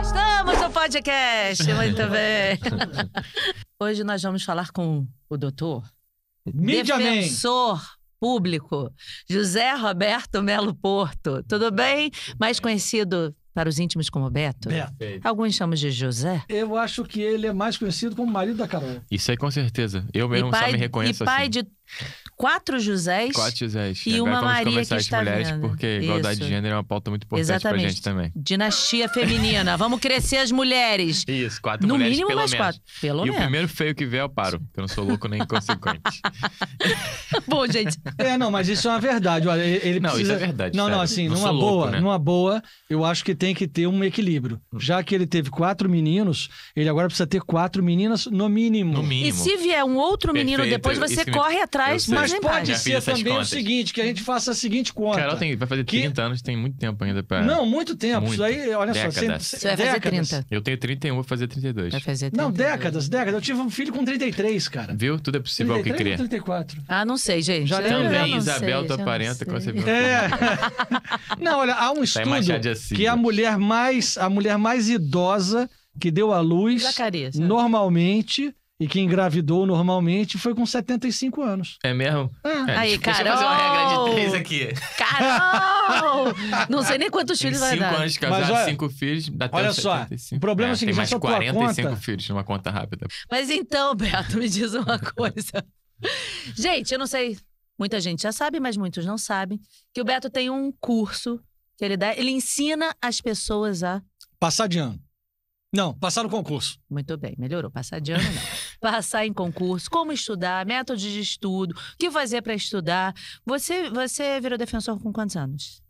Estamos no podcast, muito bem. Hoje nós vamos falar com o doutor, Mídia defensor Man. público, José Roberto Melo Porto. Tudo bem? Mais conhecido para os íntimos como Beto? Beto. Alguns chamam de José. Eu acho que ele é mais conhecido como marido da Carol. Isso aí com certeza. Eu mesmo e pai, só me reconheço e pai assim. de Quatro Josés. Quatro Josés. E uma Maria que está as mulheres, porque igualdade Isso. de gênero é uma pauta muito importante Exatamente. pra gente também. Dinastia feminina. Vamos crescer as mulheres. Isso, quatro no mulheres, mínimo, pelo mais menos. quatro. Pelo e menos. o primeiro feio que vier, eu paro. Porque eu não sou louco nem inconsequente. Bom, gente. É, não, mas isso é uma verdade. Olha, ele não, precisa... isso é verdade. Não, sério. não, assim, não numa boa, louco, né? numa boa, eu acho que tem que ter um equilíbrio. Hum. Já que ele teve quatro meninos, ele agora precisa ter quatro meninas no mínimo. No mínimo. E se vier um outro Perfeito. menino depois, você corre atrás atrás, mas pode ser também contas. o seguinte, que a gente faça a seguinte conta. Carol tem, vai fazer 30 que... anos, tem muito tempo ainda pra... Não, muito tempo. Muito. Isso aí, olha décadas. só. Você vai fazer 30. Eu tenho 31, vou fazer 32. Vai fazer 32. Não, décadas, décadas. Eu tive um filho com 33, cara. Viu? Tudo é possível 33, que crer. 34. Ah, não sei, gente. Já também, Isabel, tua tá parenta, quando você viu. É. não, olha, há um tá estudo assim, que a mulher mais, a mulher mais idosa que deu à luz, Zacarias, né? normalmente e que engravidou normalmente foi com 75 anos. É mesmo? É. É, Aí, Carol! Deixa eu fazer uma regra de três aqui. Carol! Não sei nem quantos filhos vai dar. Cinco anos de casado, cinco filhos, dá até Olha só, o problema é, é o seguinte, tem mais 45 filhos numa conta rápida. Mas então, Beto, me diz uma coisa. gente, eu não sei, muita gente já sabe, mas muitos não sabem, que o Beto tem um curso que ele dá, ele ensina as pessoas a... Passar de ano. Não, passar no concurso. Muito bem, melhorou. Passar de ano não. passar em concurso, como estudar, métodos de estudo, o que fazer para estudar. Você, você virou defensor com quantos anos?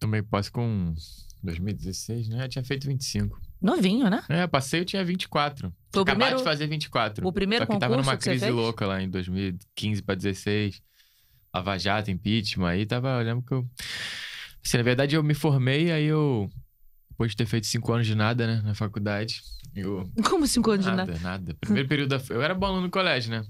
Tomei posse com 2016, né? Eu tinha feito 25. Novinho, né? É, passei, eu tinha 24. Foi o Acabado primeiro... de fazer 24. O primeiro Só que tava numa crise louca lá em 2015 para 16. Lava Jato, impeachment, aí tava, eu lembro que eu... Assim, na verdade, eu me formei, aí eu... Depois de ter feito cinco anos de nada, né, na faculdade, eu... Como se assim, encontra nada, de nada? Nada, Primeiro período da... Eu era bom aluno no colégio, né?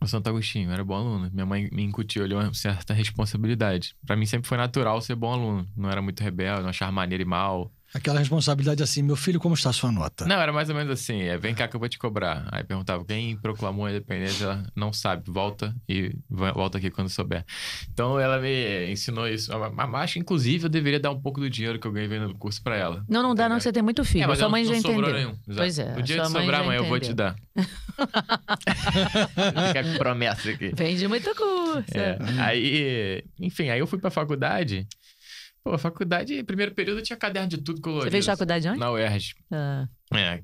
O Santo Agostinho, eu era bom aluno. Minha mãe me incutiu ali uma certa responsabilidade. Para mim sempre foi natural ser bom aluno. Não era muito rebelde, não achava maneiro e mal. Aquela responsabilidade assim, meu filho, como está a sua nota? Não, era mais ou menos assim, é, vem cá que eu vou te cobrar. Aí perguntava, quem proclamou a independência não sabe, volta e volta aqui quando souber. Então ela me ensinou isso. marcha inclusive eu deveria dar um pouco do dinheiro que eu ganhei vendo o curso para ela. Não, não dá não, você tem muito filho, é, mas sua mãe não, já não entendeu. Nenhum, exato. pois é, O dia de sobrar, mãe, eu vou te dar. Fica com promessa aqui. Vende muito curso. É, aí, enfim, aí eu fui a faculdade... Pô, a faculdade, primeiro período, tinha caderno de tudo colorido. Você fez faculdade onde? Assim. Na UERJ. Ah. É.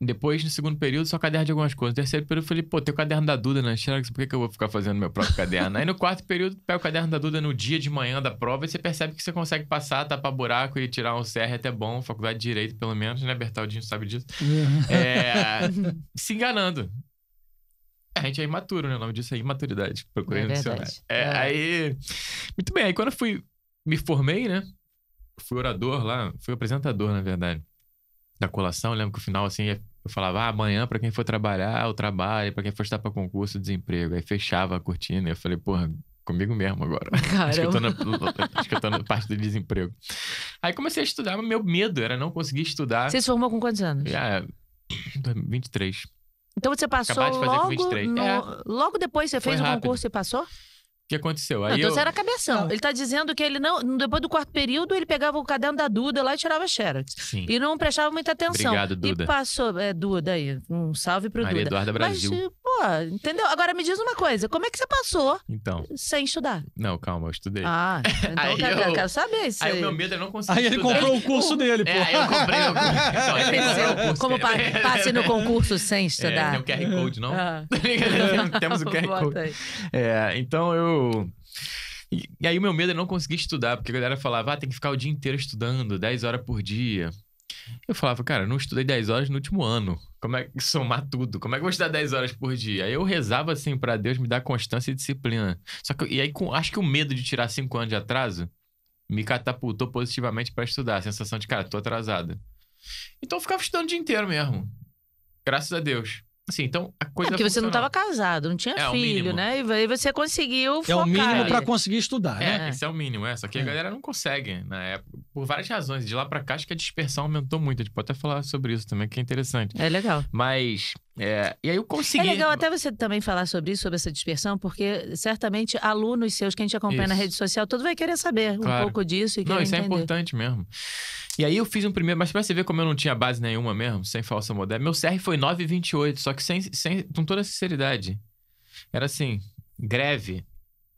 Depois, no segundo período, só caderno de algumas coisas. No terceiro período, eu falei, pô, tem o caderno da Duda na né? Xerox, por que, que eu vou ficar fazendo meu próprio caderno? Aí no quarto período, pega o caderno da Duda no dia de manhã da prova e você percebe que você consegue passar, tapar buraco e tirar um CR até bom, faculdade de Direito, pelo menos, né? Bertaldinho sabe disso. É. é... se enganando. A gente é imaturo, né? O nome disso é imaturidade. Procurei é no dicionário. É, é. Aí. Muito bem, aí quando eu fui me formei, né? Fui orador lá, fui apresentador, na verdade, da colação. Eu lembro que o final, assim, eu falava, ah, amanhã para quem for trabalhar, o trabalho, para quem for estar para concurso, desemprego. Aí fechava a cortina. Eu falei, porra, comigo mesmo agora. acho, que eu tô na, acho que eu tô na parte do desemprego. Aí comecei a estudar, mas meu medo era não conseguir estudar. Você se formou com quantos anos? Já, é, 23. Então você passou de fazer logo, com 23. No... É. logo depois você Foi fez o concurso e passou? O que aconteceu? Aí não, então eu... era cabeção. Ele tá dizendo que ele não. Depois do quarto período, ele pegava o caderno da Duda lá e tirava xerox. Sim. E não prestava muita atenção. Obrigado, Duda. E passou. É, Duda aí. Um salve pro Maria Duda. Eduardo Brasil. Mas, pessoa, entendeu? Agora me diz uma coisa, como é que você passou então, sem estudar? não, calma, eu estudei. Ah, então eu Aí quero, eu- quero saber Aí o meu medo é não conseguir Aí ele estudar. comprou o curso dele, é, pô. É, aí eu comprei o curso. Então, ele comprou o curso Como dele. passe no concurso sem É, estudar. tem o QR Code, não? Ah. Tá Temos o QR Code. É, então eu. E, e aí o meu medo é não conseguir estudar, porque a galera falava, ah, tem que ficar o dia inteiro estudando, 10 horas por dia. Eu falava, cara, eu não estudei 10 horas no último ano. Como é que somar tudo? Como é que eu vou estudar 10 horas por dia? Aí eu rezava assim para Deus me dar constância e disciplina. Só que, e aí com, acho que o medo de tirar 5 anos de atraso me catapultou positivamente para estudar. A sensação de, cara, tô atrasada. Então eu ficava estudando o dia inteiro mesmo. Graças a Deus. Assim, então a coisa. É porque você não estava casado, não tinha é, é filho, né? E aí você conseguiu. Focar. É o mínimo para conseguir estudar, é, né? É, esse é o mínimo, é. Só que a é. galera não consegue, né? É, por várias razões. De lá para cá, acho que a dispersão aumentou muito. A gente pode até falar sobre isso também, que é interessante. É legal. Mas é, e aí eu consegui. É legal até você também falar sobre isso, sobre essa dispersão, porque certamente alunos seus que a gente acompanha isso. na rede social, todo vai querer saber claro. um pouco disso e Não, isso é entender. é importante mesmo. E aí eu fiz um primeiro, mas pra você ver como eu não tinha base nenhuma mesmo, sem falsa modéstia, meu CR foi 9,28, só que sem, sem, com toda sinceridade. Era assim, greve,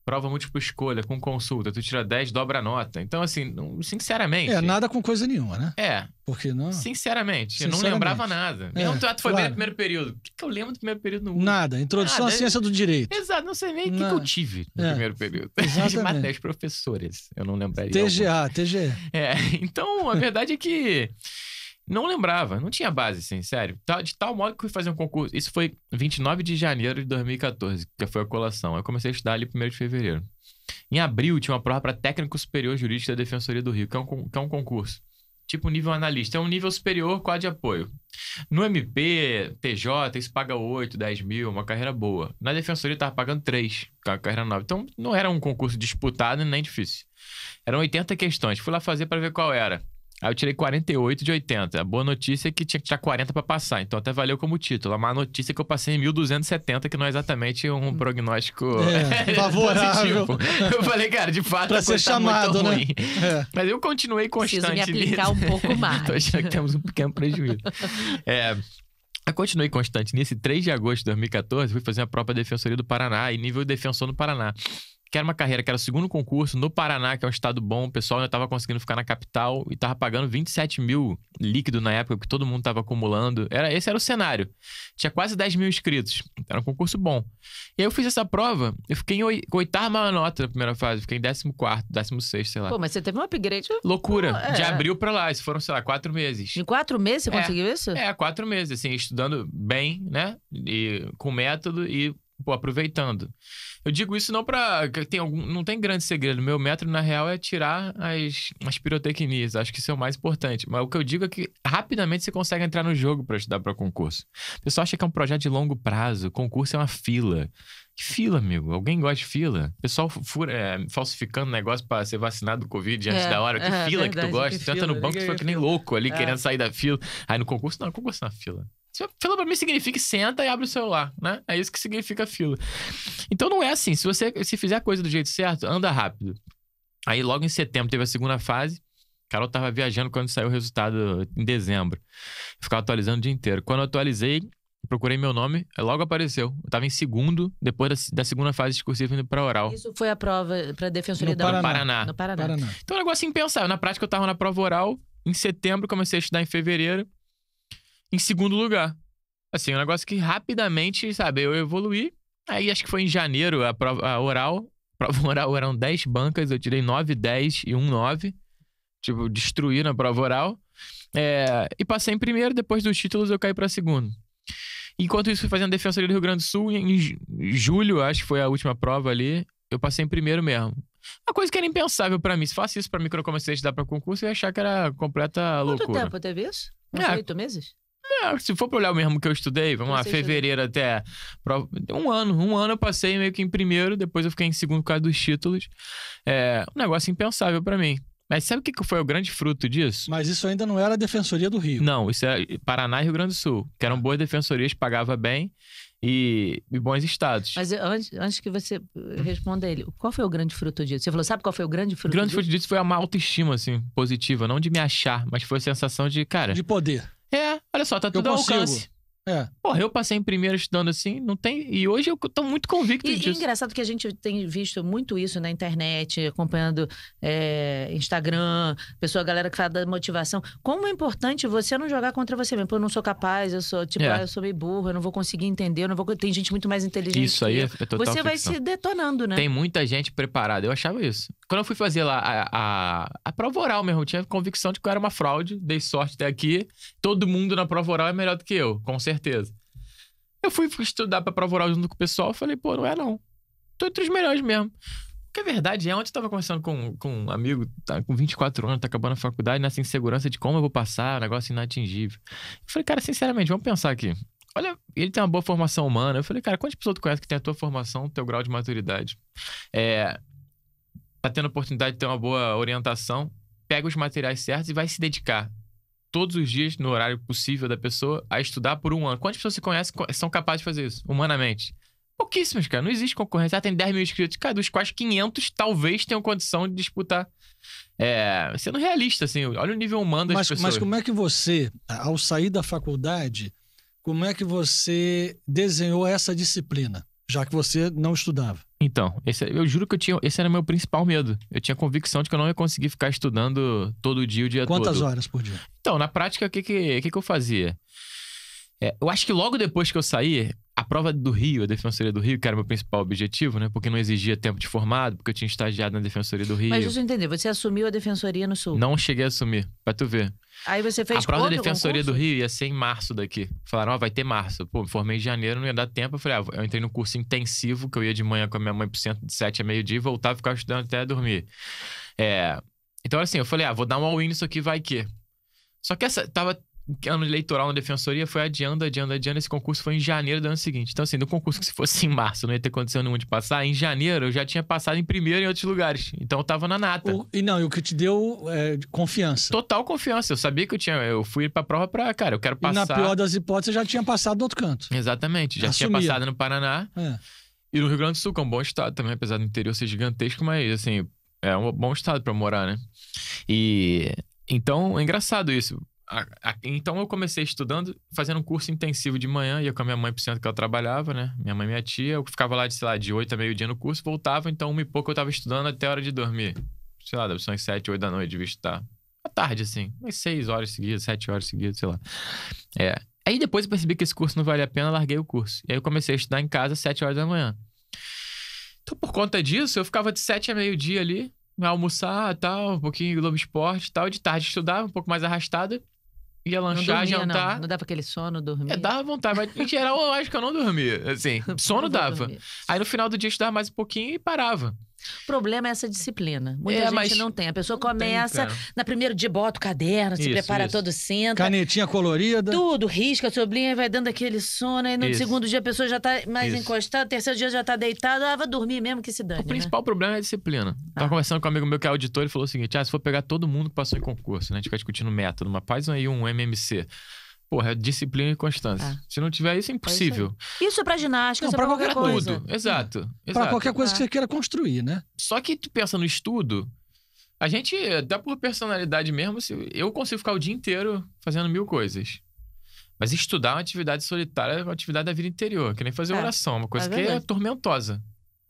prova múltipla escolha, com consulta, tu tira 10, dobra a nota. Então, assim, não, sinceramente. É, nada com coisa nenhuma, né? É. Porque não. Sinceramente, sinceramente. eu não lembrava nada. É, Mesmo tu ah, foi claro. bem no primeiro período. O que, que eu lembro do primeiro período no Nada. Introdução nada. à ciência do direito. Exato, não sei nem o que, que, eu tive no é. primeiro período. Exatamente. matérias professores, eu não lembraria. TGA, TGE. É, então a verdade é que. Não lembrava, não tinha base, assim, sério. Tá, de tal modo que fui fazer um concurso. Isso foi 29 de janeiro de 2014, que foi a colação. Eu comecei a estudar ali 1 de fevereiro. Em abril, tinha uma prova para técnico superior jurídico da Defensoria do Rio, que é um, que é um concurso. Tipo nível analista, é um nível superior quadro de apoio. No MP, TJ, isso paga 8, 10 mil, uma carreira boa. Na Defensoria, tava pagando 3, carreira nova. Então, não era um concurso disputado nem difícil. Eram 80 questões. Fui lá fazer para ver qual era. Aí eu tirei 48 de 80. A boa notícia é que tinha que tirar 40 para passar, então até valeu como título. A má notícia é que eu passei em 1270, que não é exatamente um hum. prognóstico é, favorável. eu falei, cara, de fato, pra ser tá chamado, né? ruim. né? É. Mas eu continuei constante. Preciso me aplicar um pouco mais. Tô achando que temos um pequeno prejuízo. É, eu continuei constante Nesse 3 de agosto de 2014, fui fazer a própria Defensoria do Paraná e nível defensor no Paraná que era uma carreira que era o segundo concurso no Paraná, que é um estado bom, o pessoal ainda estava conseguindo ficar na capital e estava pagando 27 mil líquido na época, que todo mundo estava acumulando. Era Esse era o cenário. Tinha quase 10 mil inscritos. Então, era um concurso bom. E aí eu fiz essa prova, eu fiquei em oitava nota na primeira fase, fiquei em décimo sexto, sei lá. Pô, mas você teve um upgrade. Loucura. Pô, é. De abril pra lá, isso foram, sei lá, quatro meses. Em quatro meses você é. conseguiu isso? É, quatro meses, assim, estudando bem, né? E, com método e pô, aproveitando. Eu digo isso não para tem algum, não tem grande segredo. Meu método na real é tirar as, as pirotecnias. Acho que isso é o mais importante. Mas o que eu digo é que rapidamente você consegue entrar no jogo para estudar para concurso. O pessoal acha que é um projeto de longo prazo. Concurso é uma fila. Que fila, amigo? Alguém gosta de fila? O pessoal fura, é, falsificando negócio para ser vacinado do Covid antes é, da hora. Que é, fila verdade, que tu gosta? Que Tenta no banco, tu foi que nem louco ali, é. querendo sair da fila. Aí no concurso, não, concurso na é fila. Fila para mim significa senta e abre o celular, né? É isso que significa fila. Então não é assim. Se você se fizer a coisa do jeito certo, anda rápido. Aí logo em setembro teve a segunda fase. Carol tava viajando quando saiu o resultado em dezembro. Ficava atualizando o dia inteiro. Quando eu atualizei, procurei meu nome, logo apareceu. Eu tava em segundo, depois da, da segunda fase discursiva indo pra oral. Isso foi a prova pra Defensoria no da Paraná. Paraná. No Paraná. Paraná. Então é um negócio impensável. Na prática eu tava na prova oral, em setembro comecei a estudar em fevereiro em segundo lugar. Assim, um negócio que rapidamente, sabe, eu evoluí. Aí acho que foi em janeiro a, prova, a oral. A prova oral eram 10 bancas, eu tirei 9, 10 e 1, 9. Tipo, destruí na prova oral. É, e passei em primeiro, depois dos títulos eu caí para segundo. Enquanto isso, fui fazendo Defensoria do Rio Grande do Sul, em julho, acho que foi a última prova ali, eu passei em primeiro mesmo. Uma coisa que era impensável para mim. Se fosse isso pra mim quando eu comecei a estudar pra concurso, eu ia achar que era completa Quanto loucura. Quanto tempo teve isso? Uns é, oito meses? É, se for pra olhar o mesmo que eu estudei, vamos eu lá, fevereiro que... até um ano. Um ano eu passei meio que em primeiro, depois eu fiquei em segundo por causa dos títulos. É um negócio impensável para mim. Mas sabe o que foi o grande fruto disso? Mas isso ainda não era a Defensoria do Rio. Não, isso era é Paraná e Rio Grande do Sul, que eram boas defensorias, pagava bem e, e bons estados. Mas antes, antes que você responda ele, qual foi o grande fruto disso? Você falou, sabe qual foi o grande fruto disso? O grande disso? fruto disso foi uma autoestima, assim, positiva. Não de me achar, mas foi a sensação de, cara... De poder. É, Olha só, tá tudo ao alcance. É. Porra, eu passei em primeiro estudando assim, não tem. E hoje eu tô muito convicto e, disso. E é engraçado que a gente tem visto muito isso na internet, acompanhando é, Instagram, pessoa, galera que fala da motivação. Como é importante você não jogar contra você mesmo. Pô, eu não sou capaz, eu sou, tipo, é. ah, eu sou meio burro, eu não vou conseguir entender, eu não vou. Tem gente muito mais inteligente. Isso aí é total Você ficção. vai se detonando, né? Tem muita gente preparada. Eu achava isso. Quando eu fui fazer lá a, a, a prova oral mesmo, eu tinha convicção de que eu era uma fraude, dei sorte até aqui. Todo mundo na prova oral é melhor do que eu, com certeza certeza. Eu fui estudar pra prova oral junto com o pessoal, falei, pô, não é não. Tô entre os melhores mesmo. Porque é verdade é, ontem eu tava conversando com, com um amigo, tá com 24 anos, tá acabando a faculdade, nessa né, insegurança de como eu vou passar, um negócio inatingível. Eu falei, cara, sinceramente, vamos pensar aqui. Olha, ele tem uma boa formação humana. Eu falei, cara, quantas pessoas tu conhece que tem a tua formação, teu grau de maturidade? É, tá tendo a oportunidade de ter uma boa orientação, pega os materiais certos e vai se dedicar todos os dias, no horário possível da pessoa, a estudar por um ano. Quantas pessoas se conhecem são capazes de fazer isso, humanamente? Pouquíssimas, cara. Não existe concorrência. Ah, tem 10 mil inscritos, cara, dos quais 500 talvez tenham condição de disputar. É, sendo realista, assim, olha o nível humano das mas, pessoas. Mas como é que você, ao sair da faculdade, como é que você desenhou essa disciplina, já que você não estudava? Então, esse, eu juro que eu tinha, esse era meu principal medo. Eu tinha convicção de que eu não ia conseguir ficar estudando todo dia, o dia Quantas todo. Quantas horas por dia? Então, na prática, o que, que, que, que eu fazia? É, eu acho que logo depois que eu saí, prova do Rio, a Defensoria do Rio, que era o meu principal objetivo, né? Porque não exigia tempo de formado, porque eu tinha estagiado na Defensoria do Rio. Mas deixa eu entender, você assumiu a Defensoria no Sul? Não cheguei a assumir, pra tu ver. Aí você fez A prova da Defensoria do Rio ia ser em março daqui. Falaram, ó, oh, vai ter março. Pô, me formei em janeiro, não ia dar tempo. Eu falei, ah, eu entrei no curso intensivo, que eu ia de manhã com a minha mãe pro centro de sete a meio-dia, voltava e ficava estudando até dormir. É... Então, assim, eu falei, ah, vou dar um all-in nisso aqui, vai que... Só que essa, tava ano eleitoral na defensoria foi adiando, adiando, adiando. Esse concurso foi em janeiro do ano seguinte. Então, assim, do concurso que se fosse em março, não ia ter condição nenhuma de passar. Em janeiro, eu já tinha passado em primeiro em outros lugares. Então, eu tava na nata. O, e não, e o que te deu é, confiança? Total confiança. Eu sabia que eu tinha. Eu fui pra prova pra, cara, eu quero passar. E na pior das hipóteses, eu já tinha passado do outro canto. Exatamente. Já Assumia. tinha passado no Paraná. É. E no Rio Grande do Sul, que é um bom estado também, apesar do interior ser gigantesco, mas, assim, é um bom estado pra morar, né? E. Então, é engraçado isso então eu comecei estudando, fazendo um curso intensivo de manhã, ia com a minha mãe pro centro que ela trabalhava, né? Minha mãe e minha tia. Eu ficava lá de, sei lá, de 8 a meio-dia no curso, voltava, então uma e pouco eu tava estudando até a hora de dormir. Sei lá, deve ser umas 7, 8 da noite, devia estudar. À tarde, assim, umas 6 horas seguidas, 7 horas seguidas, sei lá. É. Aí depois eu percebi que esse curso não valia a pena, larguei o curso. E aí eu comecei a estudar em casa às 7 horas da manhã. Então, por conta disso, eu ficava de 7 a meio-dia ali, almoçar tal, um pouquinho Globo Esporte tal. De tarde estudava, um pouco mais arrastada. Ia lanchar, dormia, jantar. Não. não. dava aquele sono, dormir. É, dava vontade, mas em geral eu acho que eu não dormia. Assim, sono dava. Dormir. Aí no final do dia eu estudava mais um pouquinho e parava. O problema é essa disciplina. Muita é, gente mas... não tem. A pessoa começa, tem, na primeiro dia bota o caderno, isso, se prepara isso. todo senta. Canetinha colorida. Tudo, risca, sublinha, vai dando aquele sono. E no isso. segundo dia a pessoa já está mais isso. encostada, terceiro dia já está deitada, ah, vai dormir mesmo que se dane. O né? principal problema é a disciplina. Ah. Tava conversando com um amigo meu que é auditor, ele falou o seguinte, ah, se for pegar todo mundo que passou em concurso, né, a gente fica discutindo método, uma paz aí um MMC. Porra, é disciplina e constância. É. Se não tiver isso, é impossível. É isso, é pra ginástica, não, isso é pra qualquer, qualquer coisa. Tudo. Exato. É. exato. Pra qualquer coisa que você é. queira construir, né? Só que tu pensa no estudo, a gente, dá por personalidade mesmo, eu consigo ficar o dia inteiro fazendo mil coisas. Mas estudar é uma atividade solitária, é uma atividade da vida interior, que nem fazer é. oração, uma é coisa que é tormentosa.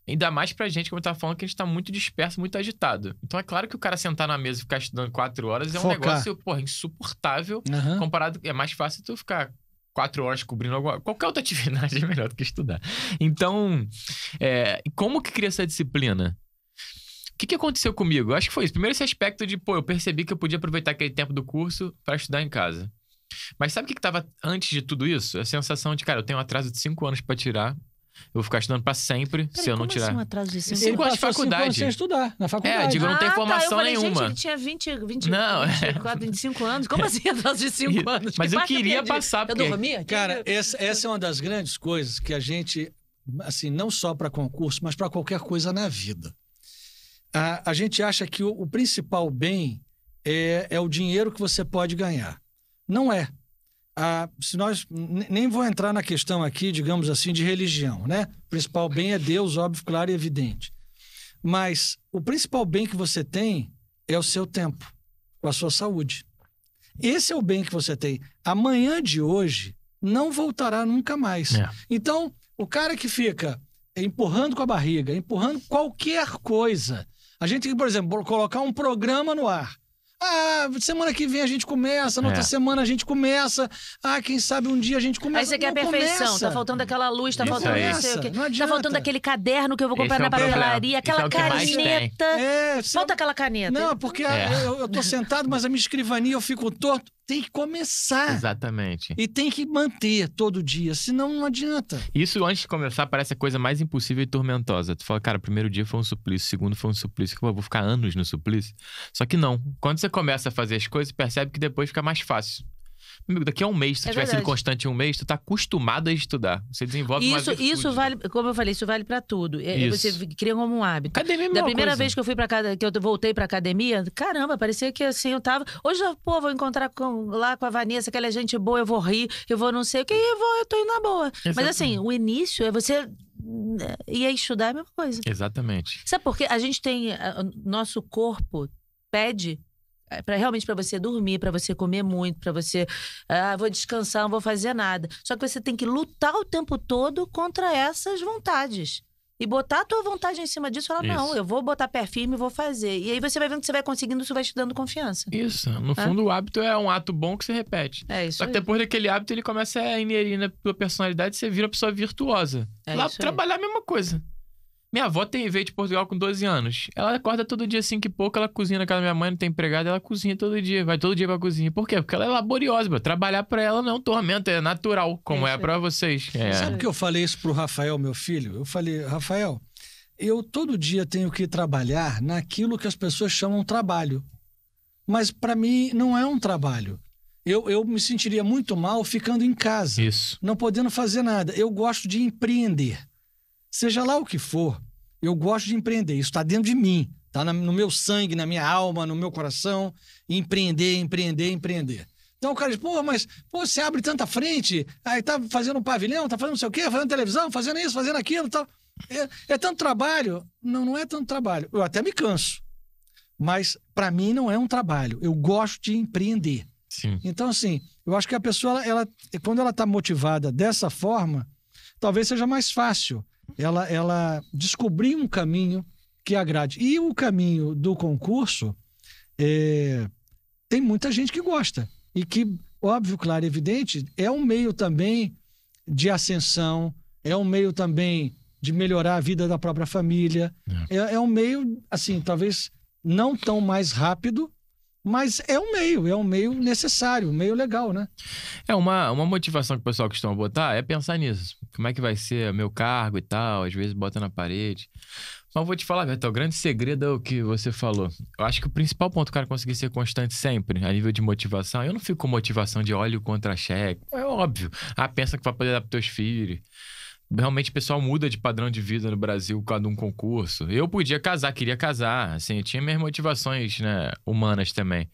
Ainda mais pra gente, como eu tava falando, que a gente tá muito disperso, muito agitado. Então é claro que o cara sentar na mesa e ficar estudando quatro horas é um Focar. negócio, porra, insuportável. Uhum. Comparado, é mais fácil tu ficar quatro horas cobrindo alguma... Qualquer outra atividade é melhor do que estudar. Então, é... como que cria essa disciplina? O que, que aconteceu comigo? Acho que foi isso. Primeiro esse aspecto de, pô, eu percebi que eu podia aproveitar aquele tempo do curso para estudar em casa. Mas sabe o que estava antes de tudo isso? A sensação de, cara, eu tenho um atraso de cinco anos para tirar, eu vou ficar estudando pra sempre Peraí, se eu não como assim tirar. Assim, é, ah, tá, um é. assim atraso de cinco Ele anos? gosto de passou cinco faculdade. anos sem estudar, na faculdade. É, digo, eu não tem formação tá, eu falei, Gente, ele tinha 20, 20 Não, 24, 25 anos. Como assim atraso de 5 anos? Mas eu queria perdi? passar, porque- Eu dormia? Cara, essa, essa é uma das grandes coisas que a gente, assim, não só para concurso, mas para qualquer coisa na vida. A, a gente acha que o, o principal bem é, é o dinheiro que você pode ganhar. Não é. Ah, se nós nem vou entrar na questão aqui, digamos assim, de religião, né? O principal bem é Deus, óbvio, claro e evidente. Mas o principal bem que você tem é o seu tempo, a sua saúde. Esse é o bem que você tem. Amanhã de hoje não voltará nunca mais. É. Então, o cara que fica empurrando com a barriga, empurrando qualquer coisa. A gente tem que, por exemplo, colocar um programa no ar. Ah, semana que vem a gente começa, na outra é. semana a gente começa. Ah, quem sabe um dia a gente começa. Aí você quer não, a perfeição, começa. tá faltando aquela luz, tá isso faltando não sei o quê. Tá faltando aquele caderno que eu vou comprar é na papelaria, é aquela caneta. É, Falta aquela caneta. Não, porque é. eu, eu tô sentado, mas a minha escrivania eu fico torto tem que começar. Exatamente. E tem que manter todo dia, senão não adianta. Isso antes de começar parece a coisa mais impossível e tormentosa. Tu fala, cara, primeiro dia foi um suplício, segundo foi um suplício, eu vou ficar anos no suplício. Só que não. Quando você começa a fazer as coisas, percebe que depois fica mais fácil daqui a um mês, se é tiver sido constante um mês, tu tá acostumado a estudar. Você desenvolve isso, uma Isso vale, como eu falei, isso vale para tudo. É, é, isso. Você cria como um hábito. Academia é Da primeira coisa. vez que eu fui para que eu voltei para academia, caramba, parecia que assim eu tava, hoje pô, vou encontrar com, lá com a Vanessa, que ela é gente boa, eu vou rir, eu vou não sei o que, eu vou, eu tô indo na boa. Exatamente. É Mas assim, o início é você né, ia estudar é a mesma coisa. Exatamente. Sabe por quê? A gente tem nosso corpo pede é, para realmente para você dormir, para você comer muito, para você ah, vou descansar, não vou fazer nada. Só que você tem que lutar o tempo todo contra essas vontades. E botar a tua vontade em cima disso, falar, Isso. não, eu vou botar pé firme e vou fazer. E aí você vai vendo que você vai conseguindo, isso vai te dando confiança. Isso. No fundo, o hábito é um ato bom que você repete. É isso. Só que depois daquele hábito, ele começa a inerir na tua personalidade, você vira uma pessoa virtuosa. É Lá trabalhar aí. a mesma coisa. Minha avó tem, veio de Portugal com 12 anos. Ela acorda todo dia, assim que pouco, ela cozinha na casa da minha mãe, não tem empregada, ela cozinha todo dia, vai todo dia pra cozinha. Por quê? Porque ela é laboriosa, trabalhar pra ela não é um tormento, é natural, como é, é pra vocês. É. é. Sabe que eu falei isso pro Rafael, meu filho? Eu falei, Rafael, eu todo dia tenho que trabalhar naquilo que as pessoas chamam trabalho. Mas para mim não é um trabalho. Eu, eu me sentiria muito mal ficando em casa, isso. não podendo fazer nada. Eu gosto de empreender seja lá o que for, eu gosto de empreender, isso está dentro de mim, está no meu sangue, na minha alma, no meu coração, empreender, empreender, empreender. Então o cara diz, pô, mas pô, você abre tanta frente, aí tá fazendo um pavilhão, tá fazendo não sei o quê, fazendo televisão, fazendo isso, fazendo aquilo tal. É, é tanto trabalho? Não, não é tanto trabalho. Eu até me canso. Mas para mim não é um trabalho. Eu gosto de empreender. Sim. Então, assim, eu acho que a pessoa, ela, ela quando ela está motivada dessa forma, talvez seja mais fácil ela, ela descobrir um caminho que agrade. E o caminho do concurso é, tem muita gente que gosta e que, óbvio, claro e é evidente, é um meio também de ascensão, é um meio também de melhorar a vida da própria família. É, é, é um meio, assim, talvez não tão mais rápido, mas é um meio, é um meio necessário, um meio legal, né? É, uma, uma motivação que o pessoal costuma botar é pensar nisso. Como é que vai ser meu cargo e tal, às vezes bota na parede. Mas vou te falar, Beto, o grande segredo é o que você falou. Eu acho que o principal ponto, cara, é conseguir ser constante sempre, a nível de motivação. Eu não fico com motivação de óleo contra cheque, é óbvio. Ah, pensa que vai poder dar para teus filhos realmente o pessoal muda de padrão de vida no Brasil com um concurso. Eu podia casar, queria casar, assim, eu tinha minhas motivações, né, humanas também.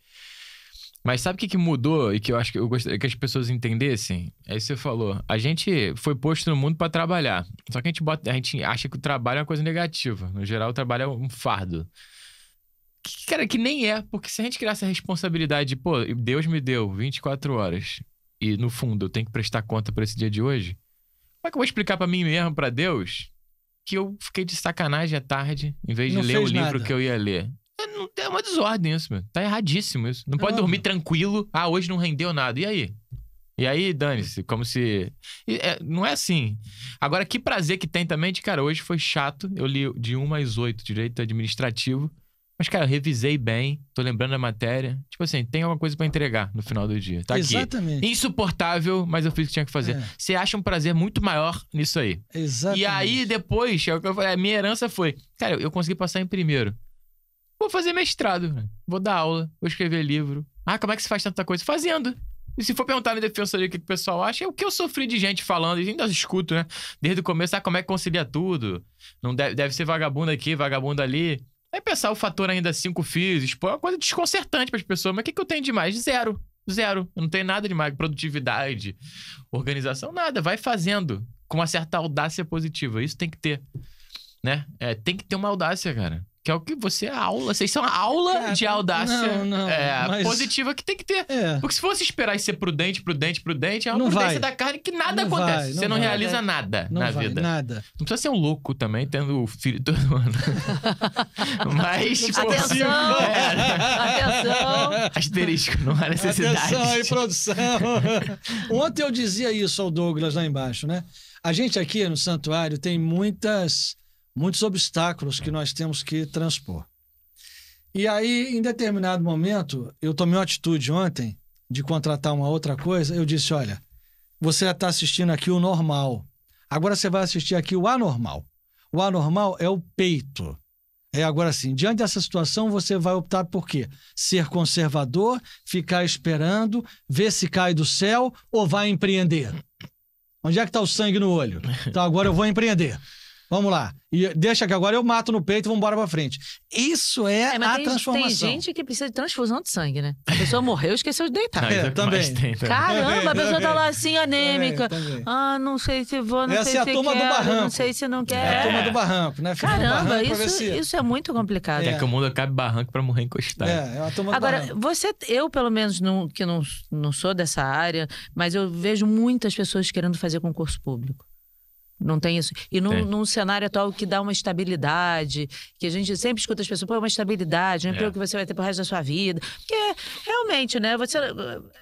Mas sabe o que, que mudou e que eu acho que eu gostaria que as pessoas entendessem? É isso que você falou. A gente foi posto no mundo para trabalhar. Só que a gente, bota, a gente acha que o trabalho é uma coisa negativa. No geral, o trabalho é um fardo. Que, cara, que nem é. Porque se a gente criar essa responsabilidade de, pô, Deus me deu 24 horas e, no fundo, eu tenho que prestar conta para esse dia de hoje, como é que eu vou explicar para mim mesmo, para Deus, que eu fiquei de sacanagem à tarde, em vez de não ler o livro nada. que eu ia ler? É, é uma desordem isso, mano. Tá erradíssimo isso. Não pode dormir tranquilo. Ah, hoje não rendeu nada. E aí? E aí, dane-se, como se. É, não é assim. Agora, que prazer que tem também de, cara, hoje foi chato. Eu li de 1 mais 8, direito administrativo. Mas, cara, eu revisei bem, tô lembrando da matéria. Tipo assim, tem alguma coisa para entregar no final do dia. Tá Exatamente. aqui. Insuportável, mas eu fiz o que tinha que fazer. É. Você acha um prazer muito maior nisso aí. Exatamente. E aí, depois, é o que eu falei, a minha herança foi, cara, eu consegui passar em primeiro. Vou fazer mestrado, né? vou dar aula, vou escrever livro. Ah, como é que se faz tanta coisa? Fazendo. E se for perguntar na defensoria o que, que o pessoal acha, é o que eu sofri de gente falando, e ainda escuto, né? Desde o começo, ah, como é que concilia tudo? Não deve, deve ser vagabundo aqui, vagabundo ali. Aí pensar o fator ainda cinco FIIs, pô, tipo, é uma coisa desconcertante para as pessoas. Mas o que, que eu tenho de mais? Zero. Zero. Eu não tenho nada de mais. Produtividade, organização, nada. Vai fazendo com uma certa audácia positiva. Isso tem que ter. Né? É, tem que ter uma audácia, cara. Que é o que você é aula. Vocês são a aula é, de audácia não, não, é, mas... positiva que tem que ter. É. Porque se fosse esperar e ser prudente, prudente, prudente, é uma não prudência vai. da carne que nada não acontece. Vai, você não vai, realiza é. nada na vida. Nada. Não precisa ser um louco também, tendo o filho todo ano. mas. Atenção! atenção! Tipo, é. Asterisco, não há necessidade. Atenção aí, produção! Ontem eu dizia isso ao Douglas lá embaixo, né? A gente aqui no santuário tem muitas muitos obstáculos que nós temos que transpor. E aí, em determinado momento, eu tomei uma atitude ontem de contratar uma outra coisa. Eu disse: olha, você está assistindo aqui o normal. Agora você vai assistir aqui o anormal. O anormal é o peito. É agora sim, diante dessa situação, você vai optar por quê? Ser conservador, ficar esperando, ver se cai do céu ou vai empreender? Onde é que está o sangue no olho? Então agora eu vou empreender. Vamos lá. E deixa que agora eu mato no peito e vamos embora pra frente. Isso é, é a tem, transformação. Tem gente que precisa de transfusão de sangue, né? A pessoa morreu e esqueceu de deitar. É, é, também. Tem, também. Né? Caramba, a pessoa tá lá assim, anêmica. Também, ah, não sei se vou, não Essa sei é se a turma quero, do barranco. não sei se não quer. É a turma do barranco, né? Fica Caramba, barranco isso, se... isso é muito complicado. É. que o mundo cabe barranco pra morrer encostado. É, é a turma agora, do barranco. você, eu pelo menos, não, que não, não sou dessa área, mas eu vejo muitas pessoas querendo fazer concurso público. Não tem isso. E num, num, cenário atual que dá uma estabilidade, que a gente sempre escuta as pessoas, pô, é uma estabilidade, um emprego que você vai ter pro resto da sua vida. Porque é, realmente, né? Você,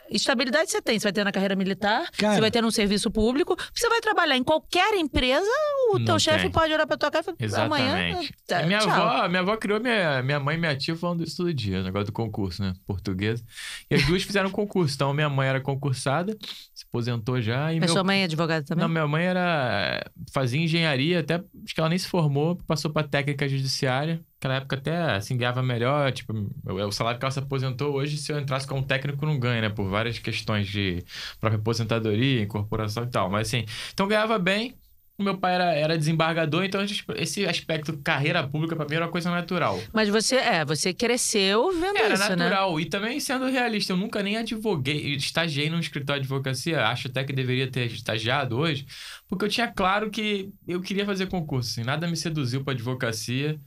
estabilidade você tem. Você vai ter na carreira militar, Cara, você vai ter num serviço público, você vai trabalhar em qualquer empresa, o teu chefe pode olhar pra tua cara e falar, Exatamente. amanhã. Tá, minha, tchau. avó, minha avó criou minha, minha mãe e minha tia falando isso todo dia, o negócio do concurso, né? Português. E as duas fizeram concurso. Então, minha mãe era concursada, se aposentou já. E Mas meu... sua mãe é advogada também? Não, minha mãe era. fazia engenharia, até acho que ela nem se formou, passou pra técnica judiciária. Naquela época até assim, ganhava melhor, tipo, o salário que ela se aposentou hoje, se eu entrasse como técnico, não ganha, né? Por várias questões de própria aposentadoria, incorporação e tal. Mas assim, então ganhava bem, o meu pai era, era desembargador, então tipo, esse aspecto carreira pública para mim era uma coisa natural. Mas você, é, você cresceu vendo era isso, natural. né? Era natural. E também sendo realista, eu nunca nem advoguei, estagiei num escritório de advocacia, acho até que deveria ter estagiado hoje, porque eu tinha claro que eu queria fazer concurso, assim, nada me seduziu para advocacia.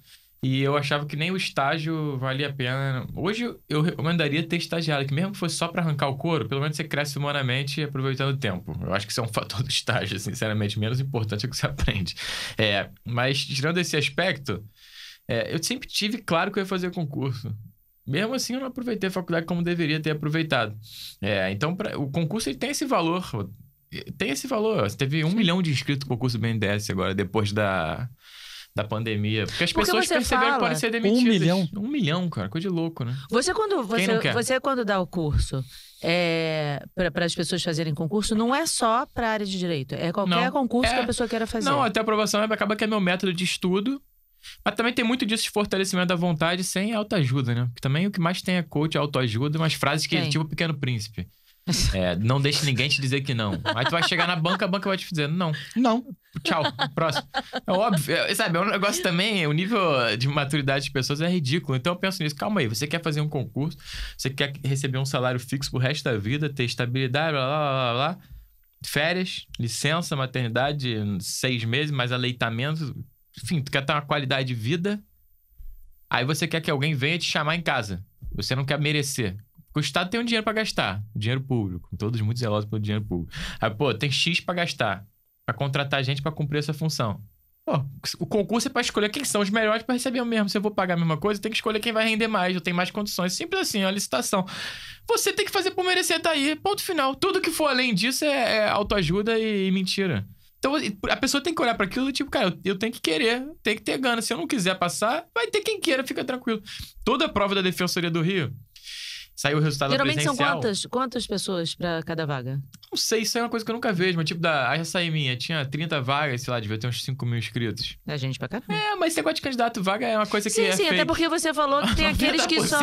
E eu achava que nem o estágio valia a pena. Hoje eu recomendaria ter estagiário, que mesmo que fosse só para arrancar o couro, pelo menos você cresce humanamente aproveitando o tempo. Eu acho que isso é um fator do estágio, assim, sinceramente, menos importante é o que você aprende. É, mas tirando esse aspecto, é, eu sempre tive claro que eu ia fazer concurso. Mesmo assim, eu não aproveitei a faculdade como deveria ter aproveitado. É, então, pra, o concurso ele tem esse valor. Tem esse valor. Você teve um milhão de inscritos no concurso BNDES agora, depois da da pandemia. Porque as porque pessoas perceberam fala, que podem ser demitidas. Um milhão. Um milhão, cara. Coisa de louco, né? Você quando, você, você quando dá o curso é, para as pessoas fazerem concurso, não é só para a área de direito. É qualquer não, concurso é... que a é. pessoa queira fazer. Não, até a aprovação é, acaba que é meu método de estudo. Mas também tem muito disso de fortalecimento da vontade sem autoajuda, né? Porque também o que mais tem é coach, autoajuda, umas frases que tem. tipo Pequeno Príncipe. É, não deixe ninguém te dizer que não. Aí tu vai chegar na banca, a banca vai te dizer não. Não. Tchau. Próximo. É óbvio. É, sabe, é um negócio também, o nível de maturidade de pessoas é ridículo. Então eu penso nisso. Calma aí, você quer fazer um concurso, você quer receber um salário fixo pro resto da vida, ter estabilidade, blá, blá, blá, blá. Férias, licença, maternidade, seis meses, mais aleitamento. Enfim, tu quer ter uma qualidade de vida. Aí você quer que alguém venha te chamar em casa. Você não quer merecer o Estado tem um dinheiro para gastar, dinheiro público. Todos muito zelosos pelo dinheiro público. Aí, pô, tem X para gastar, para contratar gente para cumprir essa função. Pô, o concurso é para escolher quem são os melhores para receber o mesmo. Se eu vou pagar a mesma coisa, tem que escolher quem vai render mais, eu tenho mais condições. Simples assim, é uma licitação. Você tem que fazer por merecer, tá aí. Ponto final. Tudo que for além disso é, é autoajuda e, e mentira. Então a pessoa tem que olhar para aquilo e tipo, cara, eu, tenho que querer, tem que ter gana. Se eu não quiser passar, vai ter quem queira, fica tranquilo. Toda a prova da Defensoria do Rio Saiu o resultado Geralmente presencial. Geralmente são quantas, quantas pessoas para cada vaga? Não sei, isso é uma coisa que eu nunca vejo, mas tipo, da, já saí é minha tinha 30 vagas, sei lá, devia ter uns 5 mil inscritos. É gente pra caramba. É, mas esse negócio de candidato vaga é uma coisa que sim, é Sim, sim, até porque você falou que tem aqueles que só...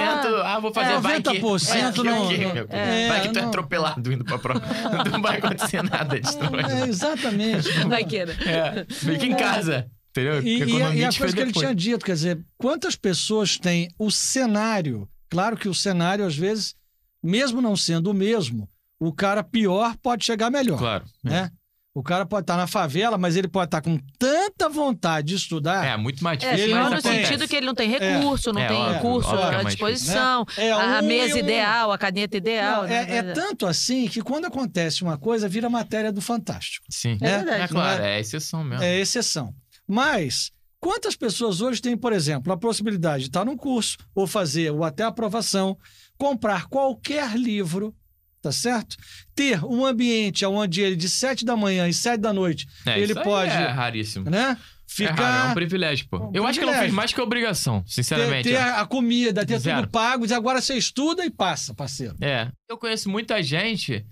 Ah, vou fazer é, vai que... 90% não... É. vai que tu é, é atropelado indo pra prova. não vai acontecer nada disso. É, exatamente. Vai que É, fica em casa. Entendeu? E, e a, coisa que ele tinha dito, quer dizer, quantas pessoas tem o cenário Claro que o cenário, às vezes, mesmo não sendo o mesmo, o cara pior pode chegar melhor. Claro. Né? É. O cara pode estar tá na favela, mas ele pode estar tá com tanta vontade de estudar. É, muito mais é, difícil. É, pior no sentido que ele não tem é. recurso, é, não é, tem óbvio, curso óbvio, à disposição, né? é, a, a mesa um, ideal, a caneta ideal. Não, é, né? é, tanto assim que quando acontece uma coisa, vira matéria do Fantástico. Sim. É, né? verdade. É claro, é exceção mesmo. É exceção. Mas Quantas pessoas hoje têm, por exemplo, a possibilidade de estar num curso, ou fazer, ou até aprovação, comprar qualquer livro, tá certo? Ter um ambiente onde ele, de 7 da manhã e 7 da noite, é, ele pode. É raríssimo. Né? Ficar... É, raro, é um privilégio, pô. É um eu privilégio. acho que não fez mais que obrigação, sinceramente. Ter, é. ter a comida, ter Zero. tudo pago, e agora você estuda e passa, parceiro. É. Eu conheço muita gente,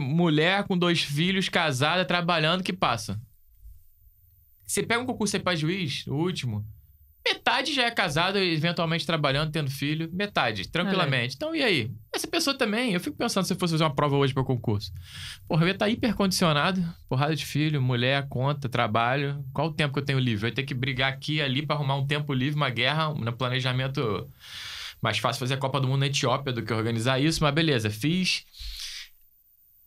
mulher com dois filhos, casada, trabalhando, que passa. Você pega um concurso aí pra juiz, o último, metade já é casado, eventualmente trabalhando, tendo filho, metade, tranquilamente. É. Então, e aí? Essa pessoa também, eu fico pensando se eu fosse fazer uma prova hoje para concurso. Porra, eu ia estar tá hipercondicionado, porrada de filho, mulher, conta, trabalho. Qual o tempo que eu tenho livre? Eu ia ter que brigar aqui ali para arrumar um tempo livre, uma guerra, um planejamento mais fácil fazer a Copa do Mundo na Etiópia do que organizar isso, mas beleza, fiz.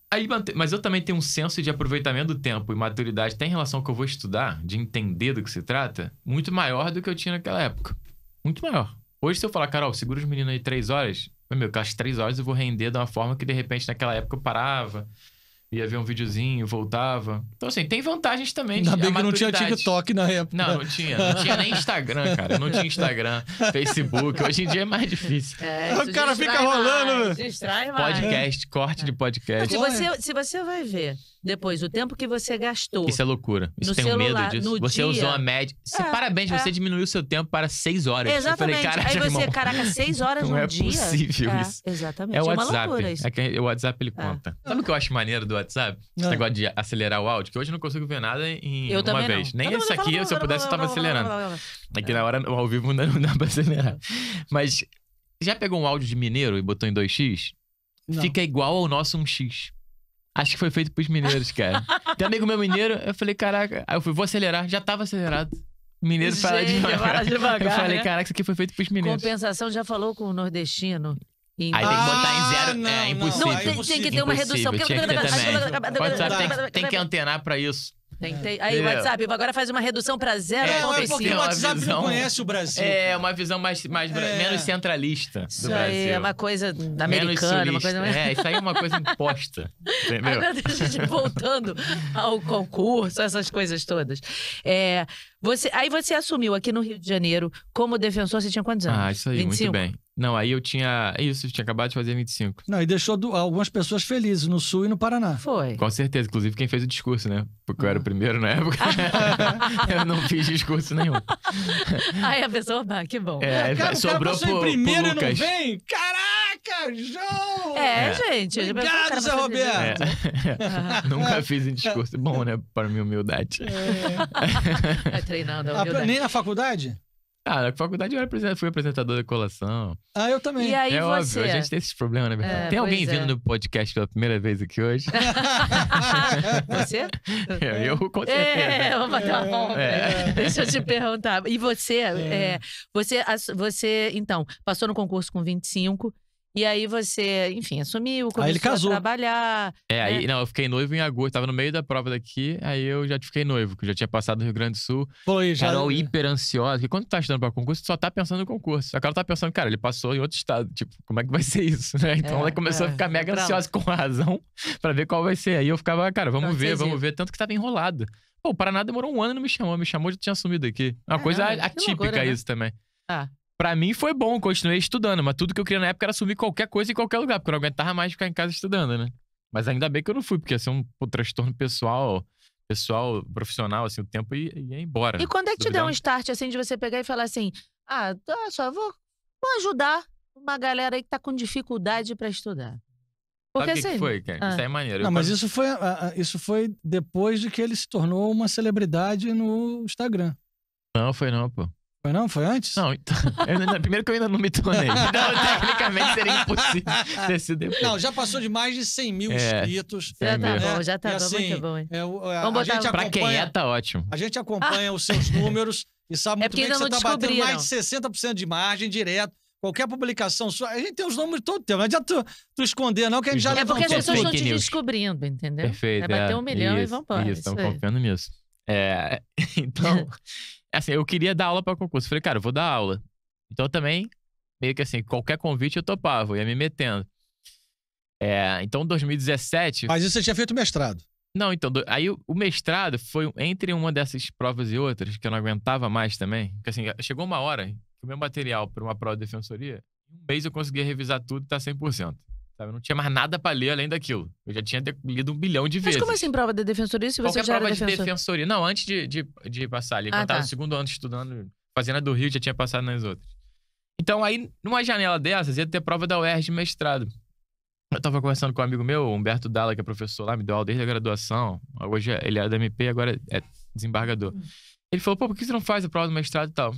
Aí, mas eu também tenho um senso de aproveitamento do tempo e maturidade, até em relação ao que eu vou estudar, de entender do que se trata, muito maior do que eu tinha naquela época. Muito maior. Hoje, se eu falar, Carol, segura os meninos aí três horas, meu, com as três horas eu vou render de uma forma que de repente naquela época eu parava, ia ver um videozinho, voltava. Então, assim, tem vantagens também. Ainda bem que não tinha TikTok na época. Não, não tinha. Não tinha nem Instagram, cara. Não tinha Instagram, Facebook. Hoje em dia é mais difícil. É, o cara fica rolando. Mais, mais. Podcast, corte de podcast. Se você, se você vai ver depois, o tempo que você gastou. Isso é loucura. Isso tem um medo disso. Você dia... usou a média. Você, é, parabéns, é. você diminuiu seu tempo para seis horas. Exatamente. Falei, Aí você, irmão, caraca, seis horas no é dia. é possível é, isso. Exatamente. É o WhatsApp. Loucura, é que o WhatsApp ele conta. Sabe o que eu acho maneiro do WhatsApp? Esse negócio de acelerar o áudio, que hoje eu não consigo ver nada em eu uma vez. Não. Nem não, esse aqui, se eu pudesse, eu tava acelerando. Aqui na hora, ao vivo, não dá pra acelerar. Mas já pegou um áudio de mineiro e botou em 2x? Fica igual ao nosso 1x. Acho que foi feito pros mineiros, cara. Tem amigo meu mineiro, eu falei, caraca. Aí eu fui, vou acelerar, já tava acelerado. Mineiro fala devagar. devagar. Eu falei, né? caraca, isso aqui foi feito pros mineiros. Compensação já falou com o nordestino. Aí tem que botar em zero. Ah, não, é impossível. Não, tem, tem, que ter uma redução. Porque... tem, tem, que antenar pra isso. É. Aí, é. WhatsApp, agora faz uma redução pra zero. É, é porque o WhatsApp visão, não conhece o Brasil. É, uma visão mais, mais é. menos centralista isso do Brasil. Isso aí é uma coisa americana, uma coisa... É, isso aí é uma coisa imposta, entendeu? Agora, voltando ao concurso, essas coisas todas. É, você, aí você assumiu aqui no Rio de Janeiro como defensor, você tinha quantos anos? Ah, isso aí, 25? muito bem. Não, aí eu tinha. É isso, eu tinha acabado de fazer 25. Não, e deixou do, algumas pessoas felizes no Sul e no Paraná. Foi. Com certeza, inclusive quem fez o discurso, né? Porque eu era o ah. primeiro na época. eu não fiz discurso nenhum. aí a pessoa, ah, que bom. É, é cara, sobrou o cara primeiro pro Lucas. não vem? Caraca, João! É, é, gente. Obrigado, seu é. Roberto! É. Nunca fiz um discurso bom, né? Para minha humildade. É treinando. Ah, a, né? nem na faculdade? Cara, ah, na faculdade eu era, fui apresentador da colação. Ah, eu também. E aí é você? óbvio, a gente tem esses problemas, né? verdade. É, tem alguém é. vindo é. no podcast pela primeira vez aqui hoje? você? É, é, eu com certeza. É, vou bater é. uma bomba. Deixa eu te perguntar. E você, você, você, então, passou no concurso com 25, e aí você, enfim, assumiu, começou aí ele casou. a trabalhar. É, né? aí, não, eu fiquei noivo em agosto, tava no meio da prova daqui, aí eu já fiquei noivo, que já tinha passado no Rio Grande do Sul. Foi, já. Carol é. hiper ansiosa, porque quando tu tá estudando pra concurso, tu só tá pensando no concurso. A Carol tá pensando, cara, ele passou em outro estado, tipo, como é que vai ser isso, né? É, então é, ela começou é, a ficar é mega pra... ansiosa com razão pra ver qual vai ser. Aí eu ficava, cara, vamos pra ver, vamos ver. Tanto que tava enrolado. Pô, o Paraná demorou um ano e não me chamou, me chamou, já tinha assumido aqui. Uma é, coisa atípica loucura, né? isso né? também. Ah. Pra mim foi bom, continuei estudando, mas tudo que eu queria na época era assumir qualquer coisa em qualquer lugar, porque eu não aguentava mais ficar em casa estudando, né? Mas ainda bem que eu não fui, porque ia ser um pô, transtorno pessoal, pessoal, profissional, assim, o tempo ia, ia embora. E quando é que te deu um start, assim, de você pegar e falar assim, ah, só vou, vou ajudar uma galera aí que tá com dificuldade para estudar? Porque Sabe assim... que foi, cara? Ah. Isso é maneiro. Não, eu mas isso, foi, ah, ah, isso foi depois de que ele se tornou uma celebridade no Instagram. Não, foi não, pô. Foi não? Foi antes? Não, então. Eu, primeiro que eu ainda não me tornei. Então, tecnicamente seria impossível ter sido depois. Não, já passou de mais de 100 mil é, inscritos. Já tá é, bom, já tá bom, assim, muito bom. É, é, Vamos botar pra quem é, tá ótimo. A gente acompanha os seus números e sabe é muito é bem que você tá batendo mais de 60% de margem direto. Qualquer publicação sua, a gente tem os números todo tempo. Não adianta tu, tu esconder, não, que a gente já É porque as pessoas estão te news. descobrindo, entendeu? Perfeito. É bater um milhão isso, e vamos embora. Isso, estamos confiando nisso. É, então, Assim, eu queria dar aula para concurso. Falei, cara, eu vou dar aula. Então também, meio que assim, qualquer convite eu topava, eu ia me metendo. É, então, 2017. Mas isso você tinha feito mestrado? Não, então, do... aí o mestrado foi entre uma dessas provas e outras, que eu não aguentava mais também. Porque assim, chegou uma hora que o meu material para uma prova de defensoria, um mês eu conseguia revisar tudo e tá 100%. Sabe? Eu não tinha mais nada para ler além daquilo. Eu já tinha lido um bilhão de vezes. Mas como assim, prova de defensoria se você Qualquer já prova era de defensor? defensoria. Não, antes de, de, de passar ali. Ah, eu tá. no segundo ano estudando, fazendo a do Rio, já tinha passado nas outras. Então, aí, numa janela dessas, ia ter prova da UERJ de mestrado. Eu tava conversando com um amigo meu, Humberto Dalla, que é professor lá, me deu aula desde a graduação. Hoje é, ele é da MP, agora é desembargador. Hum. Ele falou, pô, por que você não faz a prova do mestrado e tal?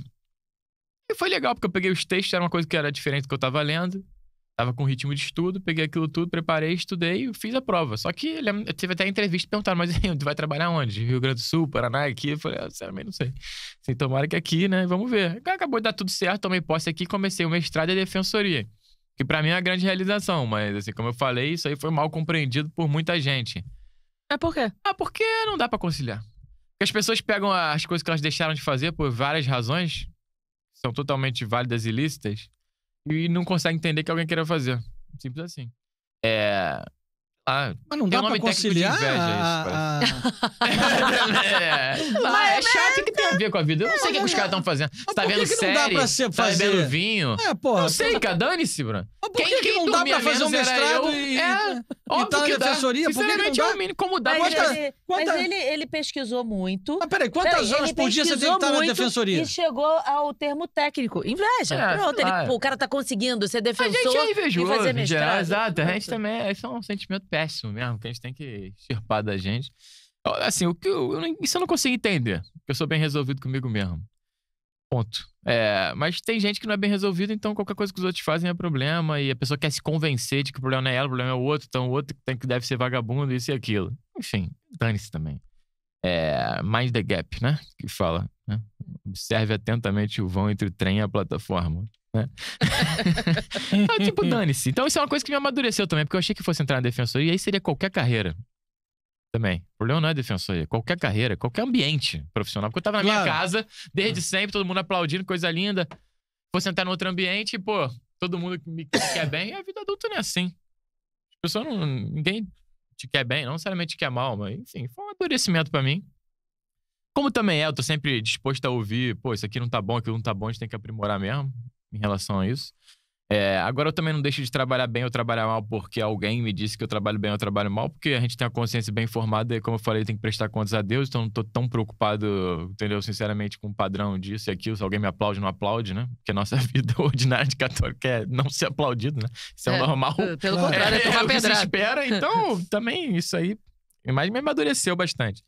E foi legal, porque eu peguei os textos, era uma coisa que era diferente do que eu tava lendo. Tava com ritmo de estudo, peguei aquilo tudo, preparei, estudei, e fiz a prova. Só que eu tive até entrevista e perguntaram, mas tu vai trabalhar onde? Rio Grande do Sul, Paraná, aqui? Eu falei, ah, sinceramente, não sei. Assim, tomara que aqui, né? Vamos ver. Acabou de dar tudo certo, tomei posse aqui, comecei o mestrado e defensoria. Que para mim é uma grande realização, mas assim, como eu falei, isso aí foi mal compreendido por muita gente. É por quê? Ah, porque não dá para conciliar. Porque as pessoas pegam as coisas que elas deixaram de fazer por várias razões, são totalmente válidas e lícitas, e não consegue entender que alguém queira fazer. Simples assim. É, ah, mas não dá um pra conciliar de inveja, isso, a... é, mas é chato o que tem a ver com a vida. Eu não sei o que, os caras estão fazendo. Você tá vendo que série? tá fazer... bebendo vinho? É, porra. Não sei, cara. Dane-se, bro. por quem, que, não dá pra fazer um mestrado e... É, óbvio e tá que dá. Sinceramente, eu é como dá. Mas, ele, pesquisou muito. Mas peraí, quantas horas por dia você tem que estar tá na defensoria? E chegou ao termo técnico. Inveja. É, Pronto, o cara tá conseguindo ser defensor é e fazer mestrado. Exato, a gente também... Isso é um sentimento péssimo péssimo mesmo, que a gente tem que extirpar da gente. Assim, o que eu, eu, isso eu não consigo entender. Eu sou bem resolvido comigo mesmo. Ponto. É, mas tem gente que não é bem resolvido então qualquer coisa que os outros fazem é problema, e a pessoa quer se convencer de que o problema não é ela, o problema é o outro, então o outro tem que deve ser vagabundo, isso e aquilo. Enfim, dane-se também é, Mind the Gap, né? Que fala. Né? Observe atentamente o vão entre o trem e a plataforma. Né? ah, tipo, dane-se. Então, isso é uma coisa que me amadureceu também, porque eu achei que fosse entrar na defensoria, e aí seria qualquer carreira. Também. O problema não é defensoria, qualquer carreira, qualquer ambiente profissional. Porque eu tava na claro. minha casa, desde hum. sempre, todo mundo aplaudindo, coisa linda. Fosse entrar em outro ambiente pô, todo mundo me quer bem. E a vida adulta não é assim. As pessoas não. Ninguém te quer bem, não necessariamente te quer mal, mas enfim, foi um amadurecimento para mim. Como também é, eu tô sempre disposto a ouvir, pô, isso aqui não tá bom, aquilo não tá bom, a gente tem que aprimorar mesmo em relação a isso. É, agora eu também não deixo de trabalhar bem ou trabalhar mal porque alguém me disse que eu trabalho bem ou trabalho mal, porque a gente tem a consciência bem formada e, como eu falei, tem que prestar contas a Deus, então não tô tão preocupado, entendeu, sinceramente, com o padrão disso e aquilo, se alguém me aplaude não aplaude, né? Porque a nossa vida ordinária de católica é não ser aplaudido, né? Isso é, é normal. Pelo é, contrário, é, é tomar se espera, então também isso aí, mas me amadureceu bastante.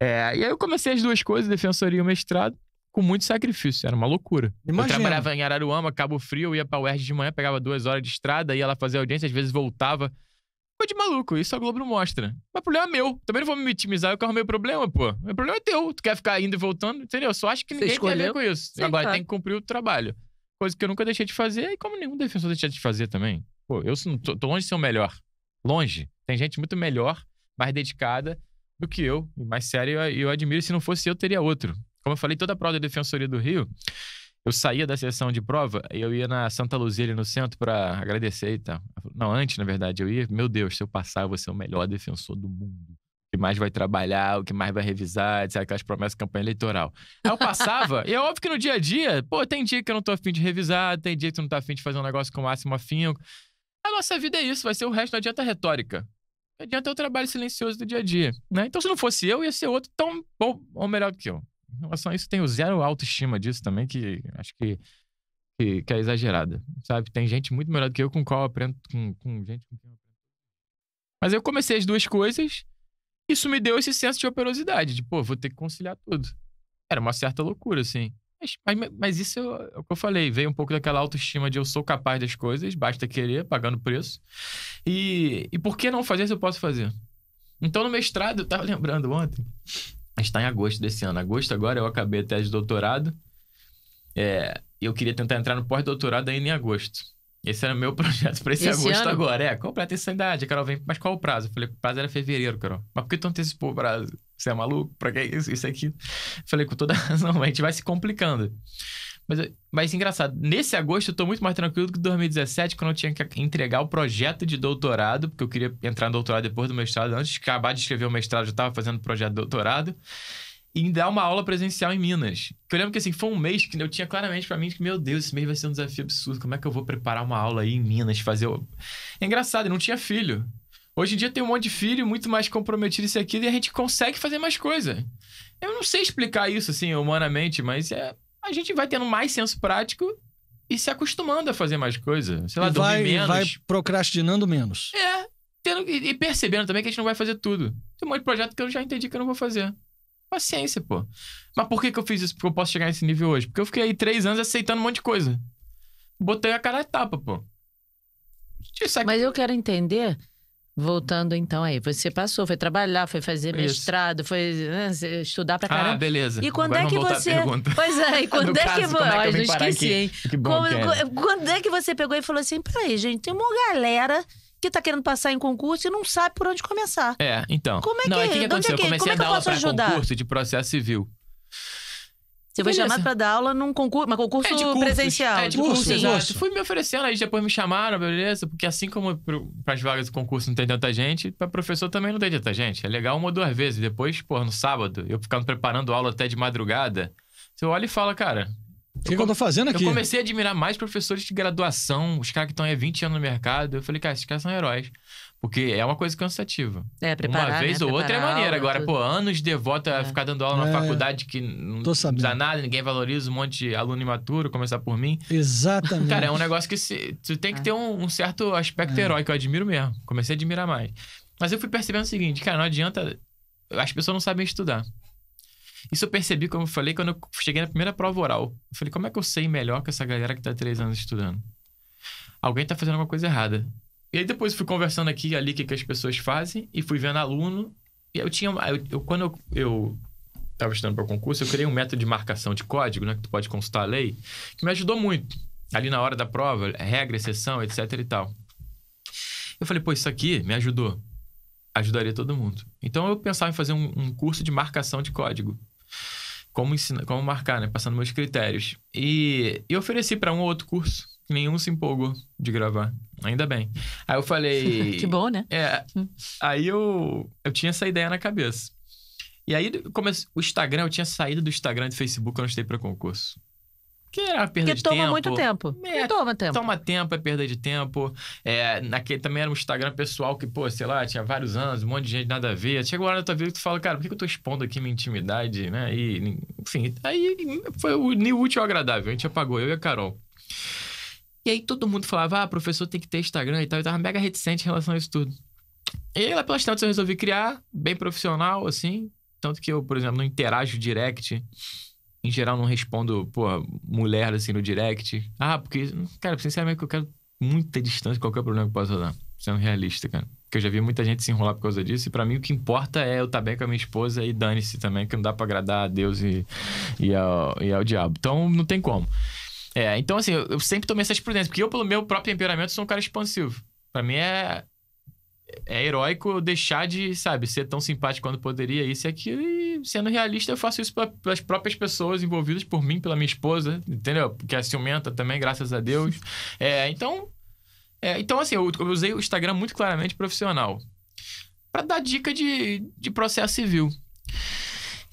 É, e aí eu comecei as duas coisas, defensoria e mestrado com muito sacrifício, era uma loucura. Imagina. Eu trabalhava em Araruama, Cabo Frio, ia pra UERJ de manhã, pegava duas horas de estrada, ia lá fazer audiência, às vezes voltava. Foi de maluco, isso a Globo não mostra. Mas o problema é meu. Também não vou me vitimizar, eu que arrumei o problema, pô. Meu problema é teu. Tu quer ficar indo e voltando, entendeu? Só acho que ninguém tem a ver com isso. Sim, Agora tem que cumprir o trabalho. Coisa que eu nunca deixei de fazer, e como nenhum defensor deixa de fazer também. Pô, eu tô, tô longe de ser o melhor. Longe. Tem gente muito melhor, mais dedicada do que eu, mais séria, e eu, eu admiro. Se não fosse eu, teria outro. Como eu falei, toda a prova da Defensoria do Rio, eu saía da sessão de prova e eu ia na Santa Luzia ali no centro para agradecer e tal. Não, antes, na verdade, eu ia, meu Deus, se eu passar, eu vou ser o melhor defensor do mundo. O que mais vai trabalhar, o que mais vai revisar, etc. Aquelas promessas de campanha eleitoral. Aí eu passava, e é óbvio que no dia a dia, pô, tem dia que eu não tô afim de revisar, tem dia que tu não tá afim de fazer um negócio com o máximo afinco. A nossa vida é isso, vai ser o resto, não adianta retórica. Não adianta o trabalho silencioso do dia a dia, né? Então, se não fosse eu, ia ser outro tão bom ou melhor que eu. Em relação a isso, tenho zero autoestima disso também, que acho que, que, que é exagerada, sabe? Tem gente muito melhor do que eu com qual eu aprendo, com, com gente com quem eu aprendo. Mas eu comecei as duas coisas, isso me deu esse senso de operosidade, de, pô, vou ter que conciliar tudo. Era uma certa loucura, assim. Mas, mas, mas isso é, é o que eu falei, veio um pouco daquela autoestima de eu sou capaz das coisas, basta querer, pagando preço. E, e por que não fazer se eu posso fazer? Então, no mestrado, eu tava lembrando ontem, está em agosto desse ano. Agosto agora eu acabei a tese de doutorado. É, eu queria tentar entrar no pós-doutorado ainda em agosto. Esse era o meu projeto para esse, esse, agosto ano? agora. É, completa essa idade. A Carol vem, mas qual o prazo? Eu falei, o prazo era fevereiro, Carol. Mas por que tu antecipou o prazo? Você é maluco? Pra que isso? Isso aqui? Eu falei, com toda razão, a gente vai se complicando. Mas, mas engraçado, nesse agosto eu tô muito mais tranquilo do que 2017, quando eu tinha que entregar o projeto de doutorado, porque eu queria entrar no doutorado depois do mestrado, antes de acabar de escrever o mestrado, eu já estava fazendo o projeto de doutorado, e dar uma aula presencial em Minas. Que eu lembro que assim, foi um mês que eu tinha claramente para mim que, meu Deus, esse mês vai ser um desafio absurdo. Como é que eu vou preparar uma aula aí em Minas? Fazer. O... É engraçado, eu não tinha filho. Hoje em dia tem um monte de filho, muito mais comprometido isso aqui, e a gente consegue fazer mais coisa. Eu não sei explicar isso, assim, humanamente, mas é, a gente vai tendo mais senso prático e se acostumando a fazer mais coisa. Sei lá, vai, dormir menos. Vai procrastinando menos. É. Tendo, e percebendo também que a gente não vai fazer tudo. Tem um monte de projeto que eu já entendi que eu não vou fazer. Paciência, pô. Mas por que, que eu fiz isso? Porque eu posso chegar nesse nível hoje? Porque eu fiquei aí três anos aceitando um monte de coisa. Botei a cara a tapa, pô. É Mas eu quero entender Voltando então aí, você passou, foi trabalhar, foi fazer Isso. mestrado, foi né, estudar pra ah, caramba. Ah, beleza. E quando Agora é que você. Pois é, e quando é caso, é que você. É Ai, não esqueci, hein? Que bom quando, é. quando é que você pegou e falou assim: peraí, gente, tem uma galera que tá querendo passar em concurso e não sabe por onde começar. É, então. Como é que, não, é que, que é aconteceu? É que, eu comecei é a dar aula pra ajudar? concurso de processo civil. Você foi chamado pra dar aula num concurso, mas concurso é de presencial. É de curso, curso exato. Fui me oferecendo, aí depois me chamaram, beleza? Porque assim como pras vagas do concurso não tem tanta gente, pra professor também não tem tanta gente. É legal uma ou duas vezes. Depois, pô, no sábado, eu ficando preparando aula até de madrugada, você olha e fala, cara, o que, eu, que eu tô fazendo aqui? Eu comecei a admirar mais professores de graduação, os caras que estão aí há 20 anos no mercado. Eu falei, cara, esses caras são heróis. Porque é uma coisa cansativa. É, preparar, Uma vez né? ou outra é maneira. Agora, tudo. pô, anos de a é. ficar dando aula é. na faculdade que não dá nada, ninguém valoriza, um monte de aluno imaturo, começar por mim. Exatamente. Cara, é um negócio que se, tu tem que é. ter um, um, certo aspecto é. heróico, eu admiro mesmo. Comecei a admirar mais. Mas eu fui percebendo o seguinte, cara, não adianta... As pessoas não sabem estudar. Isso eu percebi, como eu falei, quando eu cheguei na primeira prova oral. Eu falei, como é que eu sei melhor que essa galera que tá três anos estudando? Alguém tá fazendo alguma coisa errada. E aí depois fui conversando aqui ali o que, que as pessoas fazem e fui vendo aluno. E eu tinha. Eu, eu quando eu, estava estudando para o concurso, eu criei um método de marcação de código, né? Que tu pode consultar a lei, que me ajudou muito. Ali na hora da prova, regra, exceção, etc e tal. Eu falei, pô, isso aqui me ajudou. Ajudaria todo mundo. Então eu pensava em fazer um, um curso de marcação de código. Como, ensinar, como marcar, né? Passando meus critérios. E eu ofereci para um ou outro curso nenhum se empolgou de gravar. Ainda bem. Aí eu falei. que bom, né? É. Aí eu, eu tinha essa ideia na cabeça. E aí, como o Instagram, eu tinha saído do Instagram e do Facebook, eu não estei para concurso. Que era uma perda de tempo. Que toma muito tempo. É, toma tempo. Toma tempo, é perda de tempo. É, naquele também era um Instagram pessoal que, pô, sei lá, tinha vários anos, um monte de gente, nada a ver. Chega uma hora da tua vida que tu fala, cara, por que eu tô expondo aqui minha intimidade, né? E, enfim, aí foi o útil ao agradável. A gente apagou, eu e a Carol. E aí todo mundo falava, ah, professor tem que ter Instagram e tal. Eu tava mega reticente em relação a isso tudo. E aí, lá pelas tantas eu resolvi criar, bem profissional, assim. Tanto que eu, por exemplo, não interajo direct. Em geral, não respondo, porra, mulher, assim, no direct. Ah, porque, cara, sinceramente, eu quero muita distância de qualquer problema que possa dar. Sendo realista, cara. Porque eu já vi muita gente se enrolar por causa disso. E para mim, o que importa é eu estar tá bem com a minha esposa e dane-se também, que não dá pra agradar a Deus e, e, ao, e ao diabo. Então, não tem como. É, então assim, eu, sempre tomei essas prudências, porque eu, pelo meu próprio temperamento, sou um cara expansivo. Para mim é. É heróico deixar de, sabe, ser tão simpático quando poderia, isso e aquilo, e sendo realista, eu faço isso pra, pelas próprias pessoas envolvidas, por mim, pela minha esposa, entendeu? Que é ciumenta também, graças a Deus. É, então. É, então, assim, eu, eu usei o Instagram muito claramente profissional para dar dica de, de processo civil.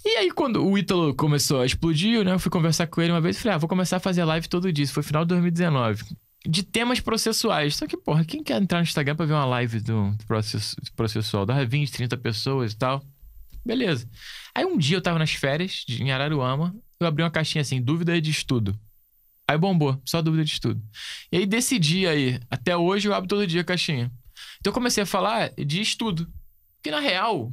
E aí, quando o Ítalo começou a explodir, né? Eu fui conversar com ele uma vez e falei, ah, vou começar a fazer live todo dia. Isso foi final de 2019. De temas processuais. Só que, porra, quem quer entrar no Instagram pra ver uma live do, processo, processual? Dava 20, 30 pessoas e tal. Beleza. Aí um dia eu tava nas férias de, em Araruama, eu abri uma caixinha assim, dúvida de estudo. Aí bombou, só dúvida de estudo. E aí decidi aí, até hoje eu abro todo dia a caixinha. Então eu comecei a falar de estudo. Porque na real,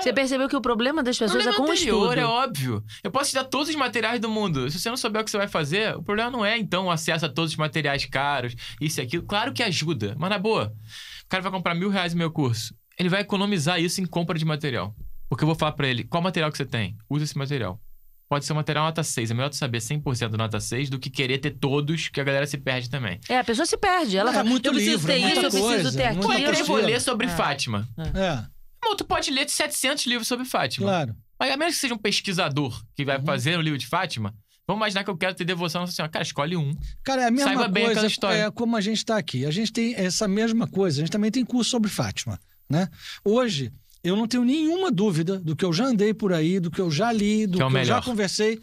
você percebeu que o problema das pessoas é problema é com anterior, o estudo. é óbvio. Eu posso te dar todos os materiais do mundo. Se você não souber o que você vai fazer, o problema não é, então, o acesso a todos os materiais caros, isso e aquilo. Claro que ajuda, mas na boa. O cara vai comprar mil reais no meu curso. Ele vai economizar isso em compra de material. Porque eu vou falar para ele, qual material que você tem? Usa esse material. Pode ser um material nota 6. É melhor tu saber 100% nota 6 do que querer ter todos, que a galera se perde também. É, a pessoa se perde. Ela é, fala, muito eu preciso livro, ter isso, coisa, eu preciso ter aquilo. Eu vou ler sobre é. Fátima. é. é bom tu pode ler 700 livros sobre Fátima. Claro. Mas a menos que seja um pesquisador que vai uhum. fazer um livro de Fátima, Vamos imaginar que eu quero ter devoção à Nossa Senhora. Cara, escolhe um. Cara, é a mesma Saiba coisa, bem aquela história. É como a gente está aqui. A gente tem essa mesma coisa. A gente também tem curso sobre Fátima, né? Hoje, eu não tenho nenhuma dúvida do que eu já andei por aí, do que eu já li, do que, que, é que eu já conversei.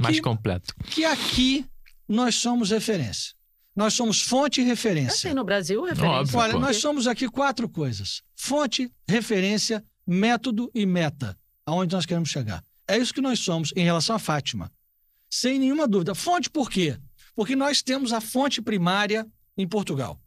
Mais que, completo. Que aqui nós somos referência. Nós somos fonte e referência. Assim, no Brasil, referência. Olha, nós somos aqui quatro coisas: fonte, referência, método e meta. Aonde nós queremos chegar. É isso que nós somos em relação à Fátima. Sem nenhuma dúvida. Fonte por quê? Porque nós temos a fonte primária em Portugal.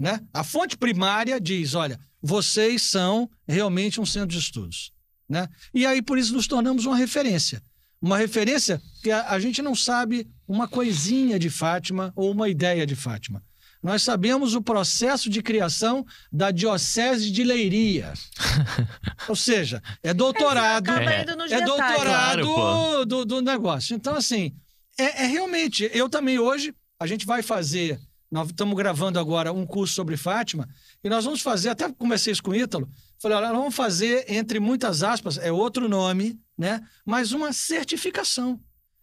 Né? A fonte primária diz: olha, vocês são realmente um centro de estudos. Né? E aí, por isso, nos tornamos uma referência uma referência que a, a gente não sabe uma coisinha de Fátima ou uma ideia de Fátima. Nós sabemos o processo de criação da Diocese de Leiria. ou seja, é doutorado. É, é doutorado claro, do, do, negócio. Então, assim, é, é realmente. Eu também hoje, a gente vai fazer nós estamos gravando agora um curso sobre Fátima e nós vamos fazer, até comecei isso com o Ítalo, falei, olha, nós vamos fazer, entre muitas aspas, é outro nome, né? Mas uma certificação.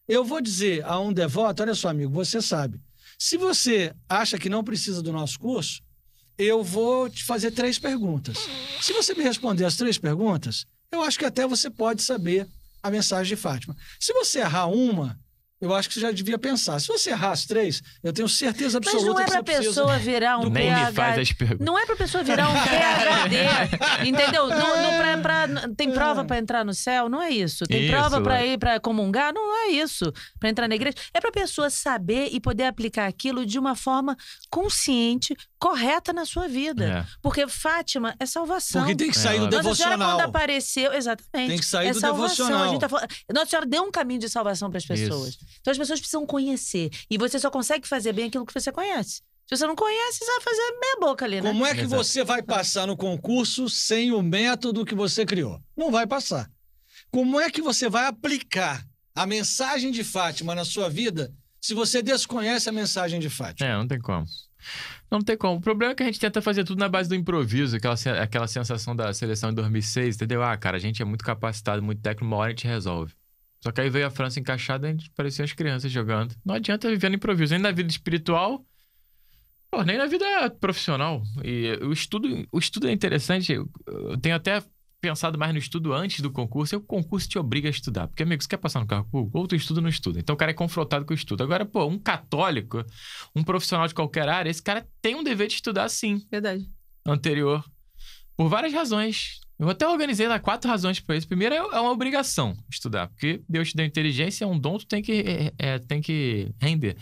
Eu vou dizer a um devoto, olha só, amigo, você sabe. Se você acha que não precisa do nosso curso, eu vou te fazer três perguntas. Se você me responder as três perguntas, eu acho que até você pode saber a mensagem de Fátima. Se você errar uma, eu acho que você já devia pensar. Se você errar as três, eu tenho certeza absoluta que Mas não é pra pessoa virar um Nem Me faz as perguntas. Não é pra pessoa virar um PhD. entendeu? Não, não pra, pra, tem prova para entrar no céu? Não é isso. Tem isso, prova para ir para comungar? Não é isso. Para entrar na igreja. É pra pessoa saber e poder aplicar aquilo de uma forma consciente, correta na sua vida. É. Porque Fátima é salvação. Porque tem que sair é, do Nossa devocional. Senhora, quando apareceu, exatamente. Tem que sair é do salvação. devocional. A gente tá falando... Nossa Senhora deu um caminho de salvação para as pessoas. Isso. Então as pessoas precisam conhecer. E você só consegue fazer bem aquilo que você conhece. Se você não conhece, você vai fazer meia boca ali, né? Como é que Exato. você vai passar no concurso sem o método que você criou? Não vai passar. Como é que você vai aplicar a mensagem de Fátima na sua vida se você desconhece a mensagem de Fátima? É, não tem como. Não tem como. O problema é que a gente tenta fazer tudo na base do improviso, aquela, aquela sensação da seleção em 2006, entendeu? Ah, cara, a gente é muito capacitado, muito técnico, uma hora a gente resolve. Só que aí veio a França encaixada e a gente parecia as crianças jogando. Não adianta viver no improviso, nem na vida espiritual, pô, nem na vida profissional. E o estudo, o estudo é interessante. Eu tenho até pensado mais no estudo antes do concurso, e o concurso te obriga a estudar. Porque, amigo, você quer passar no carro público? Ou tu estuda ou não estuda. Então o cara é confrontado com o estudo. Agora, pô, um católico, um profissional de qualquer área, esse cara tem um dever de estudar sim. Verdade. Anterior. Por várias razões. Eu até organizei lá quatro razões para isso. Primeiro, é, é uma obrigação estudar, porque Deus te deu inteligência, é um dom, tu tem que, é, é, é, tem que render.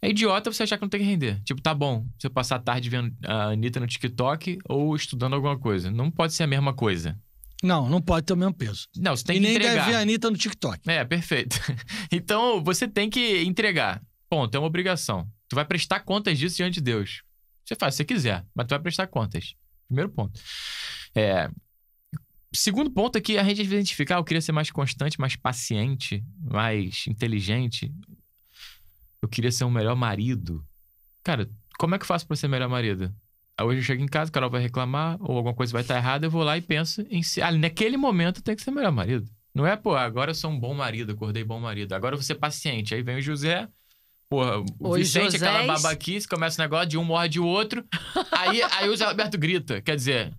É idiota você achar que não tem que render. Tipo, tá bom, você passar a tarde vendo a Anitta no TikTok ou estudando alguma coisa. Não pode ser a mesma coisa. Não, não pode ter o mesmo peso. Não, você tem e que entregar. E nem deve ver a Anitta no TikTok. É, perfeito. Então, você tem que entregar. Ponto, é uma obrigação. Tu vai prestar contas disso diante de Deus. Você faz se você quiser, mas tu vai prestar contas. Primeiro ponto. É, segundo ponto aqui, que a gente identificar, ah, eu queria ser mais constante, mais paciente, mais inteligente. Eu queria ser um melhor marido. Cara, como é que eu faço para ser melhor marido? Aí ah, hoje eu chego em casa, o Carol vai reclamar, ou alguma coisa vai estar errada, eu vou lá e penso em si. Ah, naquele momento tem que ser melhor marido. Não é, pô, agora eu sou um bom marido, acordei bom marido. Agora eu vou ser paciente. Aí vem o José, Porra, o Oi, Vicente, José... aquela babaquice, começa o negócio de um morre de outro. aí, aí o Zé Roberto grita. Quer dizer,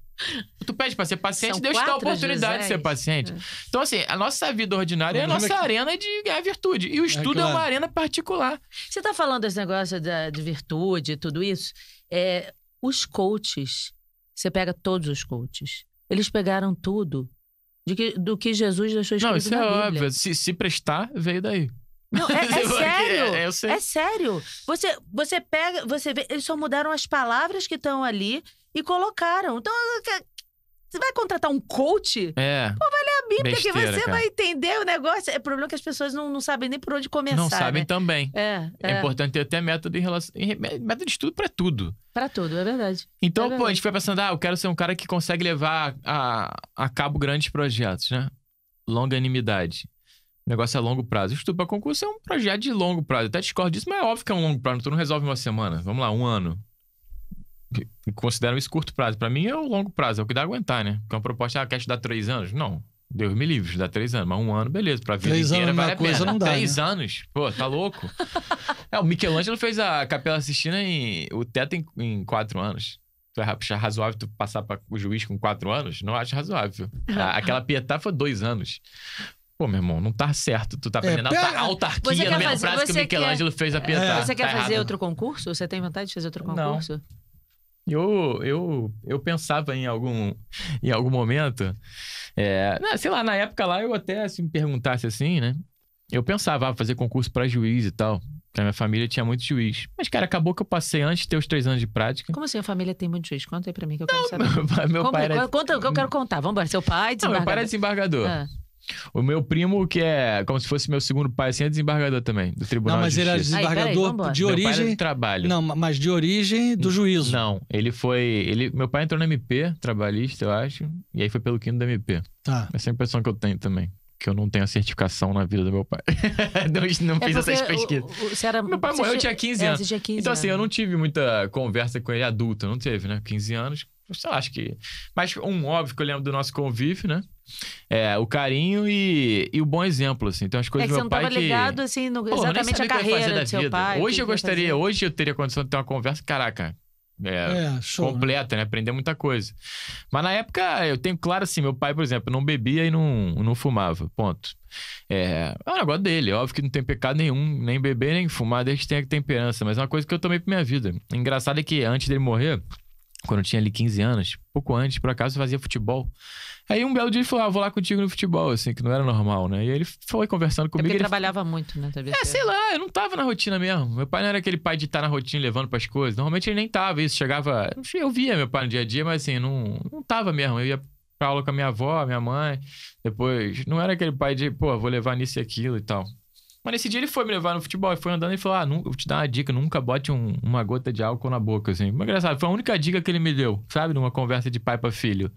Tu pede pra ser paciente, São Deus te dá a oportunidade José. de ser é paciente. É. Então, assim, a nossa vida ordinária é a nossa que... arena de ganhar é virtude. E o é, estudo é, claro. é uma arena particular. Você tá falando desse negócio da, de virtude e tudo isso. É, os coaches, você pega todos os coaches, eles pegaram tudo de que, do que Jesus deixou escrito Não, isso é óbvio. Se, se prestar, veio daí. Não, é, é sério. É, é, sério. Você, você pega, você vê, eles só mudaram as palavras que estão ali e colocaram. Então, você vai contratar um coach? É. Pô, vai ler a Bíblia, Besteira, que você cara. vai entender o negócio. É problema que as pessoas não, não sabem nem por onde começar. Não né? sabem né? também. É, é, é. importante ter até método em relação. Método de estudo para tudo. Para tudo, é verdade. Então, é verdade. pô, a gente foi pensando, ah, eu quero ser um cara que consegue levar a, a cabo grandes projetos, né? Longanimidade. O negócio é longo prazo. O estudo para concurso é um projeto de longo prazo. até discordo disso, mas é óbvio que é um longo prazo. Tu não resolve uma semana. Vamos lá, um ano consideram isso curto prazo. Para mim é o longo prazo, é o que dá a aguentar, né? Porque uma proposta, ah, quer te dar três anos? Não. Deus me livre, dá três anos, mas um ano, beleza, pra vida três inteira anos, vale a coisa pena. Não dá, três né? anos, pô, tá louco? é, o Michelangelo fez a Capela Sistina em o teto em, em quatro anos. Tu achar é razoável tu passar para o juiz com quatro anos? Não acho razoável. Aquela Pietá foi dois anos. Pô, meu irmão, não tá certo. Tu tá é, aprendendo é, pera... autarquia no mesmo prazo que o Michelangelo quer... fez a é. Pietá. Você quer tá fazer errado. outro concurso? Você tem vontade de fazer outro concurso? Não. Eu, eu, eu pensava em algum, em algum momento, é, né, sei lá, na época lá eu até se me perguntasse assim, né? Eu pensava ah, fazer concurso para juiz e tal. Porque a minha família tinha muito juiz. Mas, cara, acabou que eu passei antes de ter os três anos de prática. Como assim a família tem muito juiz? Conta aí pra mim que eu quero não, saber. Meu pai, meu Como, pai era... Conta o que eu quero contar. Vamos embora. Seu pai, desembargador. É não, meu pai era desembargador. Ah. O meu primo, que é como se fosse meu segundo pai, assim, é desembargador também, do Tribunal Não, mas ele era desembargador Aí, peraí, de origem. trabalho. Não, mas de origem do juízo. Não, ele foi. Ele, meu pai entrou no MP, trabalhista, eu acho, e aí foi pelo quinto do MP. Tá. Essa é a impressão que eu tenho também que eu não tenho a certificação na vida do meu pai. não, não é fiz essas pesquisas. O, o, era, meu pai morreu, eu tinha 15 é, anos. tinha 15 então, anos. assim, eu não tive muita conversa com ele adulta, não teve, né? 15 anos, eu acho que. Mas um, óbvio que eu lembro do nosso convívio, né? É, o carinho e, e o bom exemplo, assim. Então, as coisas é que do meu pai que... você não tava ligado, assim, no... Pô, exatamente a carreira do seu pai. Hoje eu gostaria, hoje eu teria condição de ter uma conversa, caraca, é, é show, completa, né? né? Aprender muita coisa. Mas na época, eu tenho claro assim, meu pai, por exemplo, não bebia e não, não fumava, ponto. É, é um negócio dele, óbvio que não tem pecado nenhum, nem beber, nem fumar, desde que tenha temperança, mas é uma coisa que eu tomei pra minha vida. O engraçado é que antes dele morrer, quando eu tinha ali 15 anos, pouco antes, por acaso, eu fazia futebol. Aí um belo dia ele falou: ah, vou lá contigo no futebol, assim, que não era normal, né? E aí ele foi conversando é comigo. É ele trabalhava muito, né? É, sei né? lá, eu não tava na rotina mesmo. Meu pai não era aquele pai de estar tá na rotina levando pras coisas. Normalmente ele nem tava, isso chegava. Eu via meu pai no dia a dia, mas assim, não, não tava mesmo. Eu ia pra aula com a minha avó, minha mãe, depois. Não era aquele pai de, pô, vou levar nisso e aquilo e tal. Mas nesse dia ele foi me levar no futebol e foi andando e falou: Ah, nunca, vou te dar uma dica, nunca bote um, uma gota de álcool na boca, assim. Mas engraçado, foi a única dica que ele me deu, sabe? Numa conversa de pai para filho.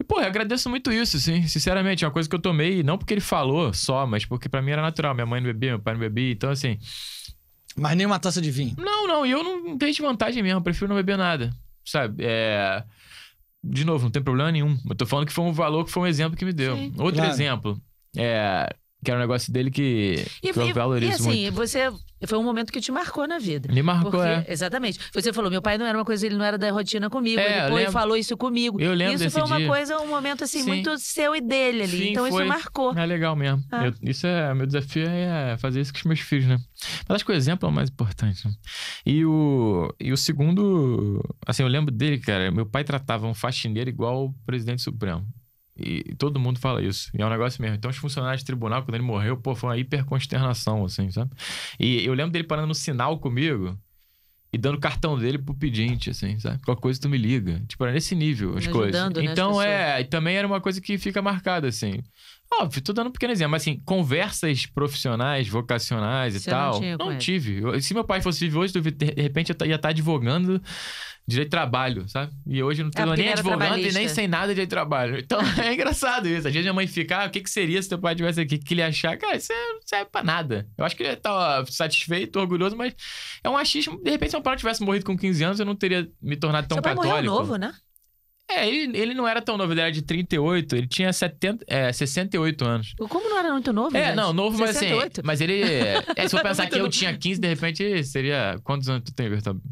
E, pô, eu agradeço muito isso, sim. Sinceramente, é uma coisa que eu tomei, não porque ele falou só, mas porque para mim era natural. Minha mãe não bebia, meu pai não bebia, então assim. Mas nem uma taça de vinho? Não, não, e eu não tenho vantagem mesmo, prefiro não beber nada, sabe? É. De novo, não tem problema nenhum. Eu tô falando que foi um valor, que foi um exemplo que me deu. Sim, Outro claro. exemplo. É, que era um negócio dele que, e, que eu valorizo e, assim, muito. você foi um momento que te marcou na vida. Me marcou, porque, é. Exatamente. Você falou, meu pai não era uma coisa, ele não era da rotina comigo. É, ele falou isso comigo. Eu lembro Isso foi uma dia. coisa, um momento assim, Sim. muito seu e dele ali. Sim, então foi. isso marcou. É legal mesmo. Ah. Eu, isso é, meu desafio é, é fazer isso com os meus filhos, né? Mas acho que o exemplo é o mais importante. Né? E, o, e o segundo, assim, eu lembro dele, cara. Meu pai tratava um faxineiro igual o presidente supremo. E todo mundo fala isso. E é um negócio mesmo. Então, os funcionários de tribunal, quando ele morreu, pô, foi uma hiperconsternação, assim, sabe? E eu lembro dele parando no sinal comigo e dando o cartão dele pro pedinte, assim, sabe? Qualquer coisa tu me liga. Tipo, era nesse nível as Ajudando, coisas. Né, então, as é. E também era uma coisa que fica marcada, assim. Óbvio, tô dando um pequeno exemplo, mas assim, conversas profissionais, vocacionais e tal, não, não tive. Se meu pai fosse vivo hoje, de repente eu ia estar tá advogando direito de trabalho, sabe? E hoje não é tenho é nem advogado e nem sem nada de direito de trabalho. Então é engraçado isso. Às vezes minha mãe fica, ah, o que, que seria se teu pai tivesse aqui? O que, ele achar? Cara, isso não é, serve é pra nada. Eu acho que ele tá satisfeito, orgulhoso, mas é um achismo. De repente, se meu pai tivesse morrido com 15 anos, eu não teria me tornado tão Seu pai católico. Morreu novo, né? É, ele, ele não era tão novo, ele era de 38, ele tinha 70, é, 68 anos. Como não era muito novo? É, não, novo, 68? mas assim. Mas ele. É, é se eu pensar que eu tinha 15, de repente seria. Quantos anos tu tem,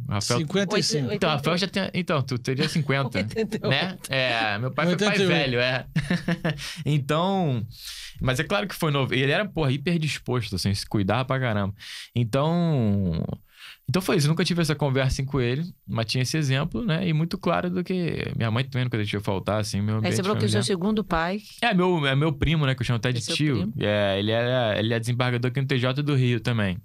Rafael? 55. Então, Rafael já tem. Então, tu teria 50. 88. Né? É, meu pai 88. foi pai velho, é. então. Mas é claro que foi novo. Ele era, porra, hiper disposto, assim, se cuidava pra caramba. Então. Então foi isso, nunca tive essa conversa com ele, mas tinha esse exemplo, né? E muito claro do que minha mãe também nunca deixou faltar, assim, meu Aí você falou que o seu segundo pai... É, meu, é meu primo, né? Que eu chamo até de é tio. É, ele, é ele é desembargador aqui no TJ do Rio também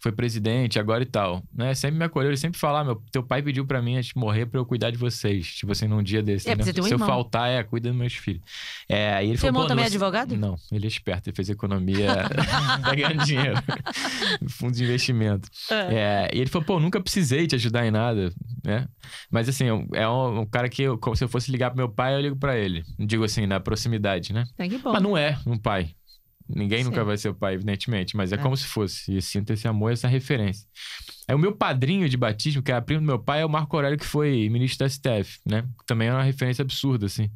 foi presidente agora e tal, né? Sempre me acolheu, ele sempre falava, ah, meu, teu pai pediu para mim antes de morrer para eu cuidar de vocês, tipo assim, num dia desse, é, Se eu faltar, é, cuida dos meus filhos. É, aí ele Seu falou, irmão também é advogado? Não, ele é esperto, ele fez economia, tá ganhando dinheiro. Fundo de investimento. É. é. e ele falou, pô, nunca precisei te ajudar em nada, né? Mas assim, é um, um cara que, eu, se eu fosse ligar pro meu pai, eu ligo para ele. Digo assim, na proximidade, né? É que bom. Mas não é um pai. Ninguém Sim. nunca vai ser o pai, evidentemente, mas é, é, como se fosse. E eu sinto esse amor, essa referência. É o meu padrinho de batismo, que é a prima do meu pai, é o Marco Aurélio, que foi ministro da STF, né? Também é uma referência absurda, assim.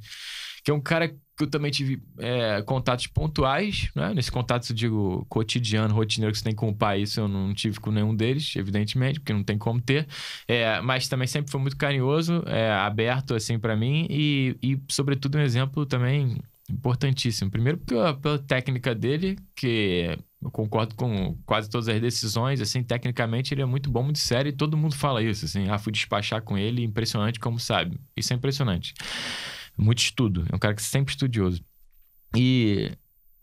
Que é um cara que eu também tive é, contatos pontuais, né? Nesse contato, eu digo, cotidiano, rotineiro que você tem com o pai, isso eu não tive com nenhum deles, evidentemente, porque não tem como ter. É, mas também sempre foi muito carinhoso, é, aberto, assim, para mim, e, e, sobretudo, um exemplo também Importantíssimo. Primeiro pela, pela técnica dele, que eu concordo com quase todas as decisões, assim, tecnicamente ele é muito bom, muito sério, e todo mundo fala isso, assim, ah, fui despachar com ele, impressionante como sabe. Isso é impressionante. Muito estudo, é um cara que é sempre estudioso. E,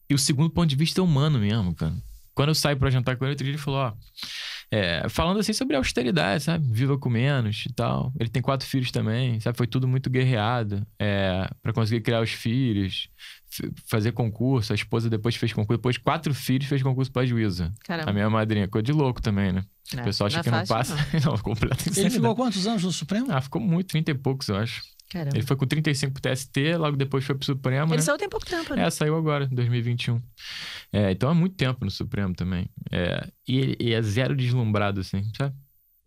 e o segundo ponto de vista é humano mesmo, cara. Quando eu saio para jantar com ele, outro dia ele falou, ó... Oh, é, falando assim sobre austeridade, sabe? Viva com menos e tal. Ele tem quatro filhos também, sabe? Foi tudo muito guerreado é, para conseguir criar os filhos, fazer concurso. A esposa depois fez concurso, depois quatro filhos fez concurso para juíza. Caramba. A minha madrinha, coisa de louco também, né? É, o pessoal acha que não passa. Não, não completa Ele ficou quantos anos no Supremo? Ah, ficou muito, 30 e poucos, eu acho. Caramba. Ele foi com 35 pro TST, logo depois foi pro Supremo. Ele né? saiu tem pouco tempo, né? É, saiu agora, 2021. É, então é muito tempo no Supremo também. É, e, e é zero deslumbrado, assim, sabe?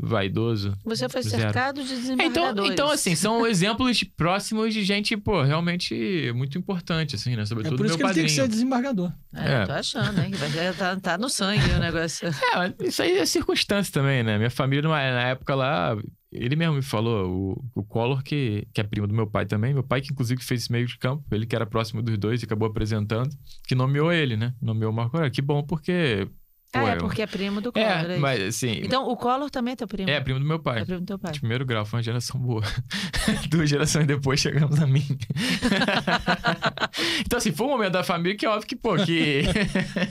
Vaidoso. Você foi cercado de desembargadores. É, então, então, assim, são exemplos próximos de gente, pô, realmente muito importante, assim, né? Sobretudo é por isso meu que padrinho. ele tem que ser desembargador. É, é. tô achando, hein? Tá, tá no sangue o negócio. É, isso aí é circunstância também, né? Minha família, na época lá, ele mesmo me falou, o, o Collor, que, que é primo do meu pai também, meu pai que inclusive fez esse meio de campo, ele que era próximo dos dois e acabou apresentando, que nomeou ele, né? Nomeou o Marco Aurélio. Que bom, porque ah, Ué, é porque é primo do é, Collor. É, mas assim. Então o Collor também é teu primo? É, primo do meu pai. É primo do teu pai. De primeiro grau, foi uma geração boa. Duas gerações depois chegamos a mim. então, assim, foi um momento da família que é óbvio que, pô, que.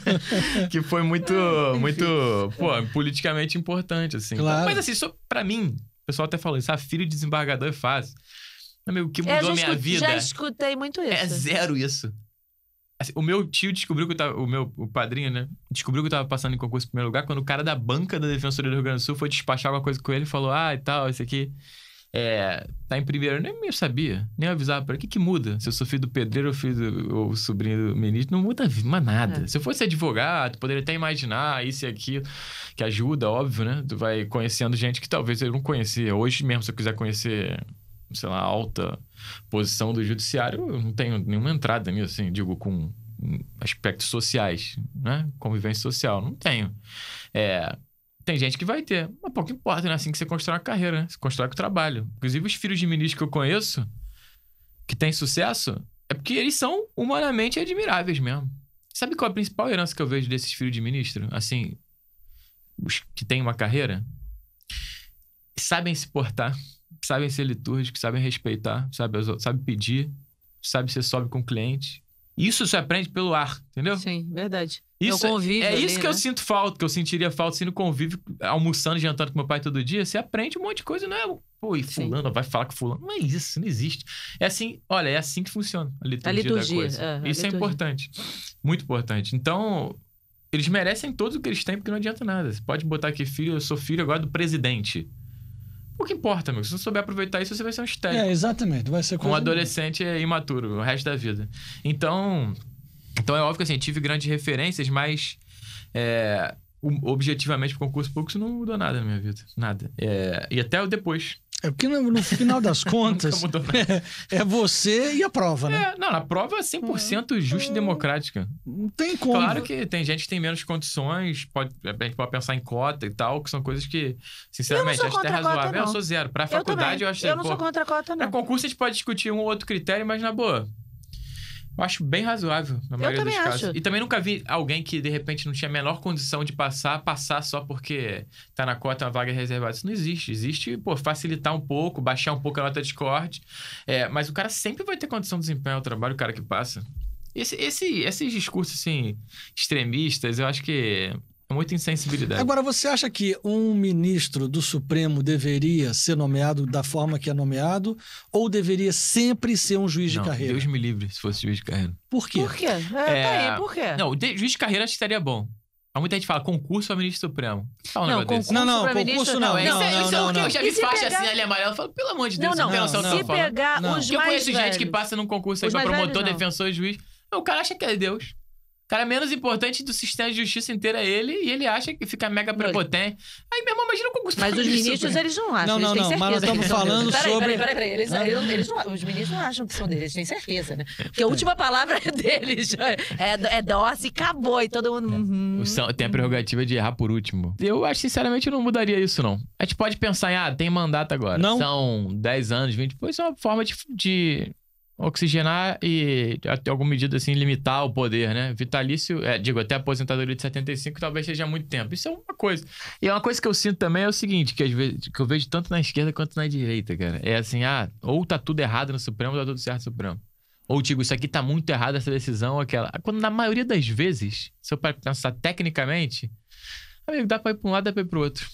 que foi muito, muito, pô, politicamente importante, assim. Claro. Mas, assim, só pra mim, pessoal até falou isso, ah, filho de desembargador é fácil. Amigo, o que é, mudou a minha vida? Eu já escutei muito é isso. É zero isso. Assim, o meu tio descobriu que eu tava. O meu o padrinho, né? Descobriu que eu tava passando em concurso em primeiro lugar quando o cara da banca da Defensoria do Rio Grande do Sul foi despachar alguma coisa com ele e falou: Ah, e tal, isso aqui é, tá em primeiro, nem mesmo sabia, nem avisava para que que muda? Se eu sou filho do pedreiro ou filho do, ou sobrinho do ministro, não muda mas nada. É. Se eu fosse advogado, poderia até imaginar isso e aquilo, que ajuda, óbvio, né? Tu vai conhecendo gente que talvez eu não conhecia. Hoje mesmo, se eu quiser conhecer, sei lá, alta posição do judiciário, eu não tenho nenhuma entrada nisso, assim, digo, com aspectos sociais, né? Convivência social, não tenho. É, tem gente que vai ter, mas pouco importa, não é assim que você constrói uma carreira, né? Você constrói com trabalho. Inclusive, os filhos de ministros que eu conheço, que têm sucesso, é porque eles são humanamente admiráveis mesmo. Sabe qual é a principal herança que eu vejo desses filhos de ministro? Assim, os que têm uma carreira? Sabem se portar, sabem ser litúrgicos, sabem respeitar, sabem sabe pedir, sabem ser sobe com o cliente. Isso você aprende pelo ar, entendeu? Sim, verdade. Isso é, é ali, isso que né? eu sinto falta, que eu sentiria falta sendo assim, no convívio, almoçando, jantando com meu pai todo dia. Você aprende um monte de coisa, não é? Pô, e fulano Sim. vai falar com fulano. Não é isso, não existe. É assim, olha, é assim que funciona a liturgia, a liturgia da coisa. É, isso é liturgia. é importante. Muito importante. Então, eles merecem todo o que eles têm, porque não adianta nada. Você pode botar aqui, filho, eu sou filho agora do presidente. O que importa, meu? Se não souber aproveitar isso, você vai ser um estéreo. É, exatamente. Vai ser Um adolescente é imaturo o resto da vida. Então, então é óbvio que assim, tive grandes referências, mas é, objetivamente o concurso público isso não mudou nada na minha vida. Nada. É, e até depois. É porque no, no final das contas é, é, você e a prova, né? É, não, a prova é 100% é, justa e é. democrática. Não tem como. Claro que tem gente que tem menos condições, pode, a gente pode pensar em cota e tal, que são coisas que, sinceramente, acho até razoável. eu sou zero. Pra faculdade, eu, eu acho... Eu não pô, sou contra a cota, não. Pra é concurso, a gente pode discutir um ou outro critério, mas na boa eu acho bem razoável, na maioria dos acho. casos. E também nunca vi alguém que, de repente, não tinha a menor condição de passar, passar só porque tá na cota uma vaga reservada. Isso não existe. Existe, pô, facilitar um pouco, baixar um pouco a nota de corte. É, mas o cara sempre vai ter condição de desempenhar o trabalho, o cara que passa. Esse, esse, esses discursos, assim, extremistas, eu acho que é muita insensibilidade. Agora, você acha que um ministro do Supremo deveria ser nomeado da forma que é nomeado ou deveria sempre ser um juiz não, de carreira? Deus me livre se fosse juiz de carreira. Por quê? Por quê? É, é... Tá aí, é, por quê? Não, de, juiz de carreira acho que seria bom. Há muita gente fala concurso para ministro Supremo. Fala não, um concurso não, não, concurso ministro, não. Não, não, é, não, é não, não. Eu já vi faixa pegar... assim, ali amarela, eu falo, pelo amor de Deus, não, não, não, não, tá não se pegar não. os Porque eu conheço velhos, gente que passa num concurso aí pra promotor, velhos, defensor, juiz. O cara acha que é Deus cara menos importante do sistema de justiça inteiro é ele e ele acha que fica mega prepotente. Aí, meu irmão, imagina o concurso. Mas os ministros, eles não acham. Não, não, não. Mas nós estamos falando peraí, sobre. Peraí, peraí, peraí. Eles, ah. eles, eles não, os ministros não acham que são deles, têm certeza, né? Porque a última palavra é deles é, é dose e acabou. E todo mundo. Uhum. Tem a prerrogativa de errar por último. Eu acho, sinceramente, eu não mudaria isso, não. A gente pode pensar em, ah, tem mandato agora. Não. São 10 anos, 20. Pois é uma forma de, de oxigenar e, até alguma medida, assim, limitar o poder, né? Vitalício, é, digo, até a aposentadoria de 75 talvez seja muito tempo. Isso é uma coisa. E é uma coisa que eu sinto também é o seguinte, que às vezes que eu vejo tanto na esquerda quanto na direita, cara. É assim, ah, ou tá tudo errado no Supremo, ou tá tudo certo no Supremo. Ou digo, isso aqui tá muito errado, essa decisão ou aquela. Quando na maioria das vezes, se eu pensar tecnicamente, amigo, dá pra ir pra um lado, dá pra ir pro outro.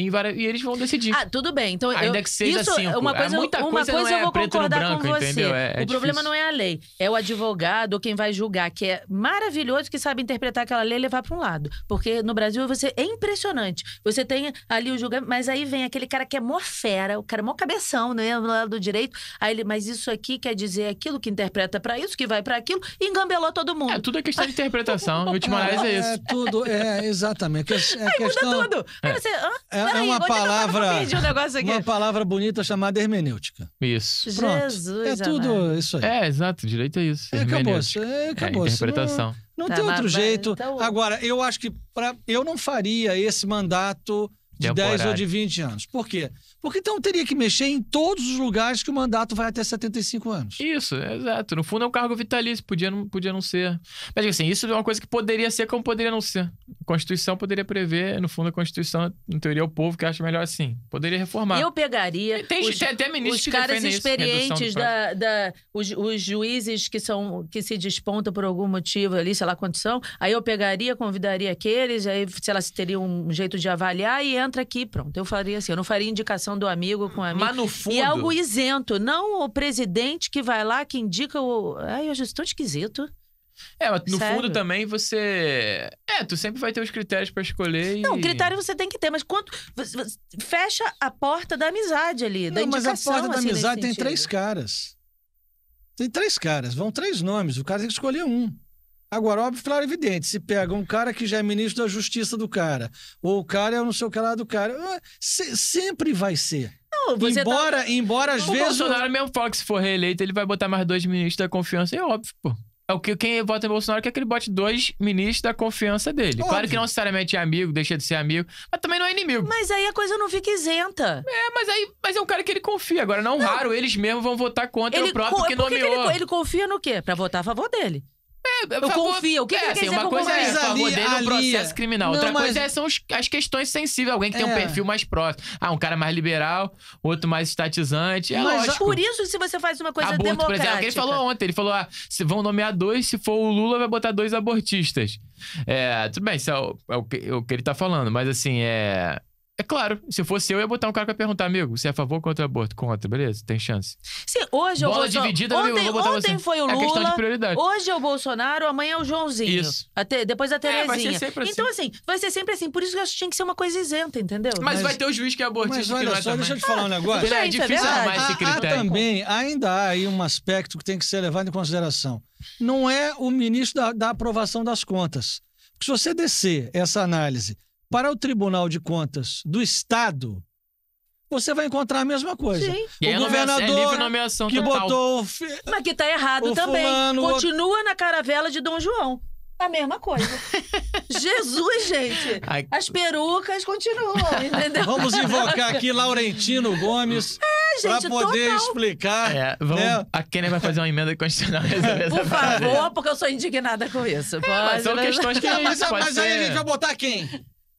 E eles vão decidir. Ah, tudo bem. Então, Ainda eu, que seja isso, cinco. Uma é coisa, é, muita uma coisa, é eu vou concordar branco, com você. É, é o difícil. problema não é a lei. É o advogado quem vai julgar, que é maravilhoso, que sabe interpretar aquela lei e levar para um lado. Porque no Brasil você é impressionante. Você tem ali o julgamento, mas aí vem aquele cara que é mó fera, o cara é mó cabeção, né? No lado do direito. Aí ele, mas isso aqui quer dizer aquilo que interpreta para isso, que vai para aquilo, e engambelou todo mundo. É, tudo é questão de interpretação. Ultimamente é isso. É tudo, é, exatamente. É, é aí questão, muda tudo. Aí você, hã? é uma palavra. Um uma palavra bonita chamada hermenêutica. Isso. Pronto. Jesus. É tudo amado. isso aí. É, exato, direito é isso. É, acabou. É, acabou. É, interpretação. Não, não tá, tem outro jeito. Então... Agora, eu acho que pra, eu não faria esse mandato de Temporário. 10 ou de 20 anos. Por quê? Porque então teria que mexer em todos os lugares que o mandato vai até 75 anos. Isso, exato. No fundo é um cargo vitalício, podia não, podia não ser. Mas assim, isso é uma coisa que poderia ser como poderia não ser. A Constituição poderia prever, no fundo a Constituição, em teoria, é o povo que acha melhor assim. Poderia reformar. Eu pegaria. Tem, os, tem até ministros os que caras experientes, isso, da, da, os, os juízes que, são, que se despontam por algum motivo ali, sei lá condição aí eu pegaria, convidaria aqueles, aí, sei lá, se teria um jeito de avaliar e entra aqui, pronto. Eu faria assim, eu não faria indicação do amigo com a amigo. Mas no é fundo... E algo isento, não o presidente que vai lá, que indica o... Ai, eu já estou esquisito. É, mas no Sério? fundo também você. É, tu sempre vai ter os critérios para escolher. E... Não, critério você tem que ter, mas quanto. Fecha a porta da amizade ali. Da Não, mas a porta da assim, amizade tem sentido. três caras. Tem três caras, vão três nomes, o cara tem que escolher um. Agora, óbvio, claro, evidente, se pega um cara que já é ministro da justiça do cara, ou o cara é não sei o que lá do cara, ah, se, sempre vai ser. Não, embora, tá... embora às o vezes... O Bolsonaro mesmo fala que se for reeleito, ele vai botar mais dois ministros da confiança, é óbvio, pô. É o que quem vota em Bolsonaro quer que ele bote dois ministros da confiança dele. Óbvio. Claro que não necessariamente é amigo, deixa de ser amigo, mas também não é inimigo. Mas aí a coisa não fica isenta. É, mas aí mas é um cara que ele confia. Agora, não, não. raro, eles mesmos vão votar contra ele o próprio que nomeou. Que ele, ele confia no quê? Pra votar a favor dele. É, é, eu confio. O que, é, que assim, uma coisa é o favor dele um processo é. criminal. Não, Outra mas... coisa é, são os, as questões sensíveis. Alguém que é. tem um é. perfil mais próximo. Ah, um cara mais liberal, outro mais estatizante. É mas lógico. por isso, se você faz uma coisa Aborto, democrática... Por exemplo, alguém falou ontem. Ele falou, ah, se vão nomear dois, se for o Lula, vai botar dois abortistas. É, tudo bem, isso é o, é o, que, o que ele tá falando. Mas assim, é é claro, se fosse eu, eu ia botar um cara pra perguntar, amigo, você é a favor ou contra o aborto? Contra, beleza? Tem chance. Sim, hoje é Bola eu vou... dividida, ontem, amigo, eu vou botar ontem você. foi o Lula, é questão de prioridade. hoje é o Bolsonaro, amanhã é o Joãozinho. Isso. depois a Terezinha. É, vai ser sempre assim. Então assim, vai ser sempre assim. Por isso que eu acho que tinha que ser uma coisa isenta, entendeu? Mas, mas vai ter o juiz que é abortista. Mas olha é só, também. deixa eu te falar um ah, negócio. Gente, é, é difícil arrumar esse ah, ah, critério. Há, há também, ainda há aí um aspecto que tem que ser levado em consideração. Não é o ministro da, da aprovação das contas. Porque se você descer essa análise para o Tribunal de Contas do Estado, você vai encontrar a mesma coisa. Sim. O é- é governador é que total. botou... Mas que tá errado também. Fulano, Continua o... na caravela de Dom João. A mesma coisa. Jesus, gente! Ai... As perucas continuam, entendeu? Vamos invocar aqui Laurentino Gomes. para é, gente, Pra poder total. explicar. É, vamos... né? A Kenner vai fazer uma emenda constitucional Por favor, porque eu sou indignada com isso. é, mas são né? questões que é isso. Mas ser... aí a gente vai botar quem?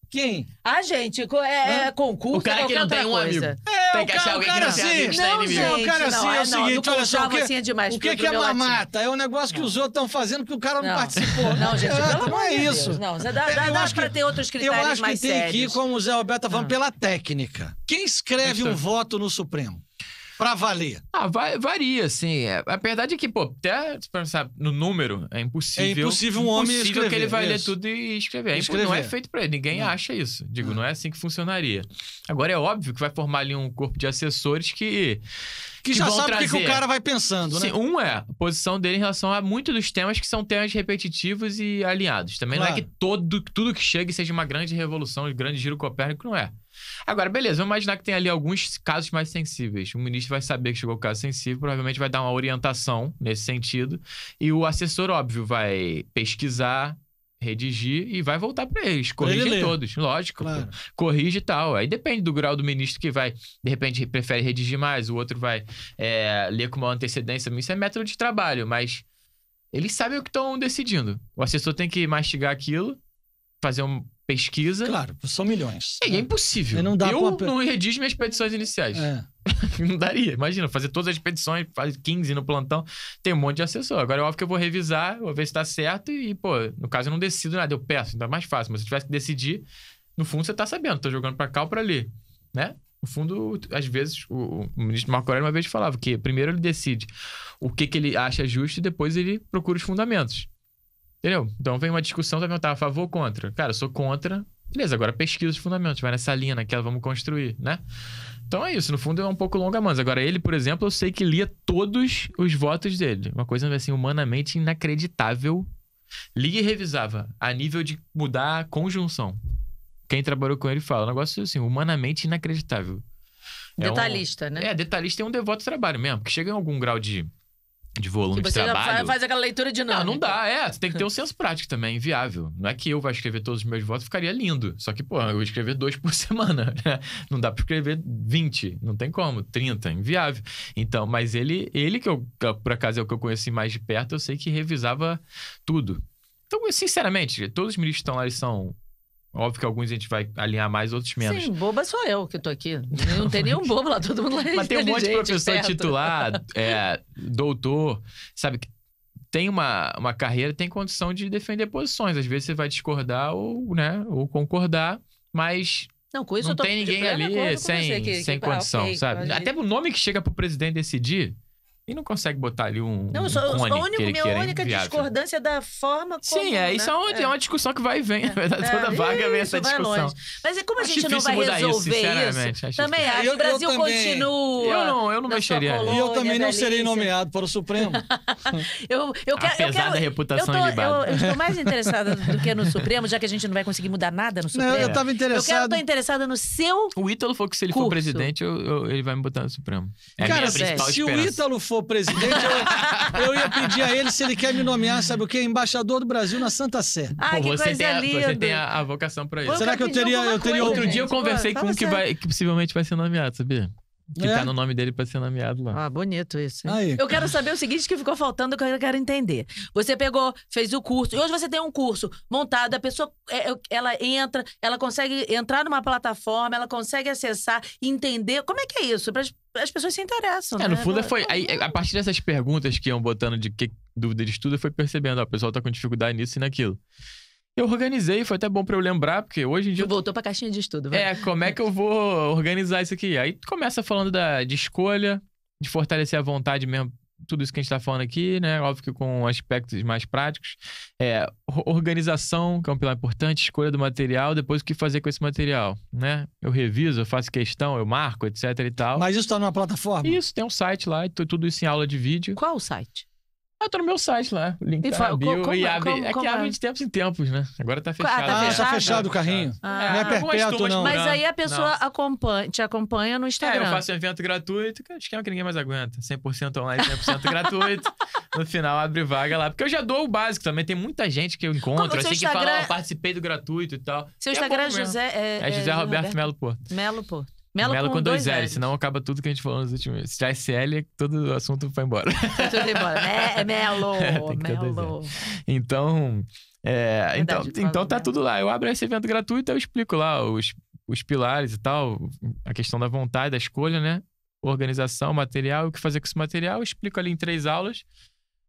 Quem? Ah, gente, é, é concurso. O cara que não tem um amigo. É, tem que achar alguém que não assim, né, amigo, não, gente, o cara assim é, é o seguinte, olha só, o que, assim é, demais, o que, que é mamata? É um negócio que os outros estão fazendo que o cara não, não participou. Não, gente, não, é, não é isso. Não, dá, é, dá, dá acho pra que, ter outros critérios mais sérios. Eu acho que tem que ir, como o Zé Roberto tá falando, ah. pela técnica. Quem escreve um voto no Supremo? Pra valer. Ah, vai, varia, assim. É, a verdade é que, pô, até tipo, pensar no número, é impossível. É impossível um homem impossível escrever, que ele vai ler tudo e escrever. escrever. É não é feito pra ele, ninguém não. acha isso. Digo, não. não é assim que funcionaria. Agora, é óbvio que vai formar ali um corpo de assessores que que, que já sabe trazer. o que, que, o cara vai pensando, né? Sim, um é a posição dele em relação a muitos dos temas que são temas repetitivos e alinhados. Também claro. não é que todo, tudo que chega seja uma grande revolução, um grande giro copérnico, não é. Agora, beleza, vamos imaginar que tem ali alguns casos mais sensíveis. O ministro vai saber que chegou o caso sensível, provavelmente vai dar uma orientação nesse sentido. E o assessor, óbvio, vai pesquisar, redigir e vai voltar para eles. Corrige ele todos, lógico. Claro. Corrige e tal. Aí depende do grau do ministro que vai, de repente, prefere redigir mais, o outro vai é, ler com uma antecedência. Isso é método de trabalho, mas eles sabem o que estão decidindo. O assessor tem que mastigar aquilo, fazer um pesquisa. Claro, são milhões. É, é né? impossível. não dá eu pra... não redijo minhas petições iniciais. É. não daria. Imagina, fazer todas as petições, faz 15 no plantão, tem um monte de assessor. Agora é óbvio que eu vou revisar, vou ver se tá certo e, pô, no caso eu não decido nada, eu peço, então é mais fácil. Mas se tivesse que decidir, no fundo você tá sabendo, tô jogando para cá ou pra ali, né? No fundo, às vezes, o, o, ministro Marco Aurélio uma vez falava que primeiro ele decide o que, que ele acha justo e depois ele procura os fundamentos. Entendeu? Então vem uma discussão, tá perguntar a favor ou contra. Cara, eu sou contra. Beleza, agora pesquisa os fundamentos, vai nessa linha, naquela, vamos construir, né? Então é isso, no fundo é um pouco longa mas Agora, ele, por exemplo, eu sei que lia todos os votos dele. Uma coisa, assim, humanamente inacreditável. Lia e revisava, a nível de mudar a conjunção. Quem trabalhou com ele fala, um negócio, assim, humanamente inacreditável. Detalhista, é um... né? É, detalhista é um devoto trabalho mesmo, que chega em algum grau de de volume tipo de assim, trabalho. Você faz aquela leitura de Não, não dá, é. Você tem que ter um senso prático também, inviável. Não é que eu vá escrever todos os meus votos, ficaria lindo. Só que, pô, eu vou escrever dois por semana, né? Não dá pra escrever 20, não tem como, 30, inviável. Então, mas ele, ele que eu, por acaso, é o que eu conheci mais de perto, eu sei que revisava tudo. Então, sinceramente, todos os ministros que estão lá, eles são Óbvio que alguns a gente vai alinhar mais, outros menos. Sim, boba sou eu que tô aqui. Não tem nenhum bobo lá, todo mundo lá é Mas tem um monte de professor perto. titular, é, doutor, sabe? Tem uma, uma carreira, tem condição de defender posições. Às vezes você vai discordar ou, né, ou concordar, mas não, com isso não eu tô tem ninguém ali sem, que, sem que, condição, okay, sabe? Até o nome que chega pro presidente decidir, e não consegue botar ali um. Não, só, cone único, minha única discordância é da forma como. Sim, é. Né? Isso né? é, uma, é. é uma discussão que vai e vem. É. Toda vaga vem essa discussão. Longe. Mas é como a gente não vai resolver isso? isso? Também acho. que o Brasil eu continua. Eu não, eu não mexeria. e eu também não delícia. Né, serei nomeado para o Supremo. eu, eu quero. Apesar eu quero, da reputação eu, tô, eu, eu estou mais interessada do que no Supremo, já que a gente não vai conseguir mudar nada no Supremo. Não, eu estava interessado. Eu quero estar interessada no seu. O Ítalo falou que se ele for presidente, ele vai me botar no Supremo. É Cara, se o Ítalo for o presidente, eu, eu, ia pedir a ele se ele quer me nomear, sabe o quê? Embaixador do Brasil na Santa Sé. Ah, Pô, que você, coisa tem linda. A, você tem a, a vocação pra isso. Será que eu teria, eu teria. Outro dia eu conversei com um que, vai, que possivelmente vai ser nomeado, sabia? Que tá é? tá no nome dele pra ser nomeado lá. Ah, bonito isso. Aí, eu cara. quero saber o seguinte que ficou faltando, que eu quero entender. Você pegou, fez o curso, e hoje você tem um curso montado, a pessoa, é, é, ela entra, ela consegue entrar numa plataforma, ela consegue acessar, entender. Como é que é isso? Pra, as pessoas se interessam, é, né? no fundo foi... Aí, a partir dessas perguntas que iam botando de que dúvida de estudo, foi percebendo, ó, o pessoal tá com dificuldade nisso e naquilo. Eu organizei, foi até bom para eu lembrar, porque hoje em dia. Tu voltou pra caixinha de estudo, vai. É, como é que eu vou organizar isso aqui? Aí começa falando da, de escolha, de fortalecer a vontade mesmo, tudo isso que a gente tá falando aqui, né? Óbvio que com aspectos mais práticos. É, organização, que é um pilar importante, escolha do material, depois o que fazer com esse material, né? Eu reviso, eu faço questão, eu marco, etc e tal. Mas isso tá numa plataforma? Isso, tem um site lá, tudo isso em aula de vídeo. Qual o site? Eu ah, tô tá no meu site lá. Link e, tá fala, bio, como, e é, abre. Como, como, é que abre é? de tempos em tempos, né? Agora tá, ah, tá fechado. Ah, tá fechado, ah, tá fechado o carrinho. Ah, não é perpétuo, não. Mas aí a pessoa acompanha, te acompanha no Instagram. É, eu faço um evento gratuito, que é um esquema que ninguém mais aguenta. 100% online, 100% gratuito. No final abre vaga lá. Porque eu já dou o básico também. Tem muita gente que eu encontro, assim, Instagram... que fala, oh, participei do gratuito e tal. Seu é Instagram é, é, José, é, José. É, José Roberto, Roberto Melo Porto. Melo Porto. Melo, Melo com, com, dois, dois L, senão acaba tudo que a gente falou nos últimos. Se já é SL, todo o assunto vai embora. Tudo embora. É, Melo, Melo. Então, é, então, então tá né? tudo lá. Eu abro esse evento gratuito, eu explico lá os, os pilares e tal, a questão da vontade, da escolha, né? Organização, material, o que fazer com esse material, eu explico ali em três aulas.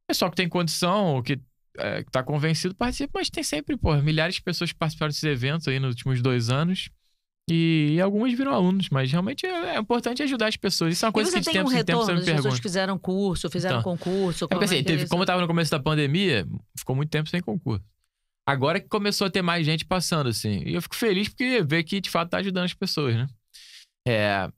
Pessoal que tem condição, ou que é, tá convencido, participa, mas tem sempre, pô, milhares de pessoas que participaram desses eventos aí nos últimos dois anos. E, e algumas viram alunos, mas realmente é, é, importante ajudar as pessoas. Isso é uma coisa que de tempo um em tempo você me pergunta. pessoas que fizeram curso, fizeram então, concurso. É porque é assim, teve, é como eu no começo da pandemia, ficou muito tempo sem concurso. Agora que começou a ter mais gente passando, assim. E eu fico feliz porque ver que de fato está ajudando as pessoas, né? É.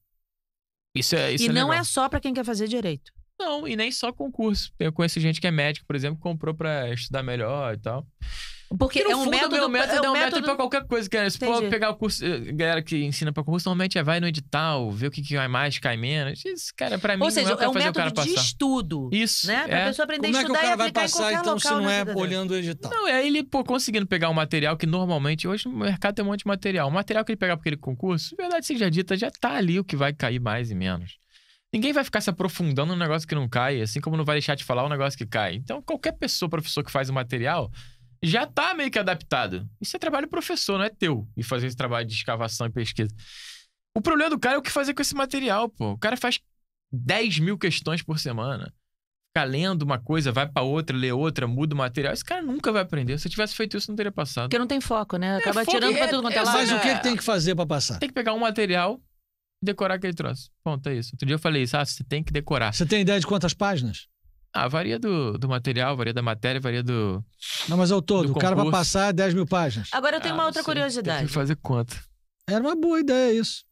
Isso é. Isso e é não é legal. é só para quem quer fazer direito. Não, e nem só concurso. Eu conheço gente que é médico, por exemplo, comprou para estudar melhor e tal. Porque é um, fundo, método, é um método. É um método pra qualquer coisa, cara. É, se for pegar o curso. Eh, galera que ensina pra concurso, normalmente é vai no edital, ver o que, que vai mais, cai menos. Isso, cara, pra mim, Ou seja, não é, é um método de passar. estudo. Isso. Né? Pra é. pessoa aprender Como a estudar é que o cara vai passar, então, se não é olhando o edital? Não, é ele, pô, conseguindo pegar um material que normalmente. Hoje no mercado tem um monte de material. O material que ele pegar pra aquele concurso, verdade seja dita, já tá ali o que vai cair mais e menos. Ninguém vai ficar se aprofundando num negócio que não cai, assim como não vai deixar de falar um negócio que cai. Então, qualquer pessoa, professor que faz o material, já está meio que adaptado. Isso é trabalho do professor, não é teu. E fazer esse trabalho de escavação e pesquisa. O problema do cara é o que fazer com esse material, pô. O cara faz 10 mil questões por semana. Fica lendo uma coisa, vai para outra, lê outra, muda o material. Esse cara nunca vai aprender. Se eu tivesse feito isso, não teria passado. Porque não tem foco, né? É, Acaba é, tirando é, tudo quanto é, lado. Mas o que, é. que tem que fazer para passar? Tem que pegar um material e decorar aquele troço. Ponto, é isso. Outro dia eu falei isso. Ah, você tem que decorar. Você tem ideia de quantas páginas? Ah, varia do, do material, varia da matéria, varia do. Não, mas ao é todo, o cara vai passar 10 mil páginas. Agora eu tenho ah, uma outra sei, curiosidade. Tem que fazer quanto? Era uma boa ideia isso.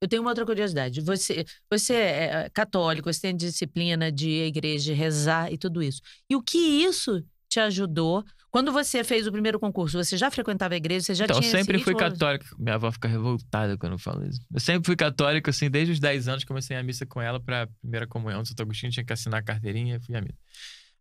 Eu tenho uma outra curiosidade. Você, você é, é, é católico, você tem disciplina de igreja, de rezar e tudo isso. E o que isso te ajudou? Quando você fez o primeiro concurso, você já frequentava a igreja? Você já então, tinha sempre fui católico. Minha avó fica revoltada quando eu falo isso. Eu sempre fui católico, assim, desde os 10 anos comecei a missa com ela para primeira comunhão de Santo Agostinho. Tinha que assinar a carteirinha e fui à missa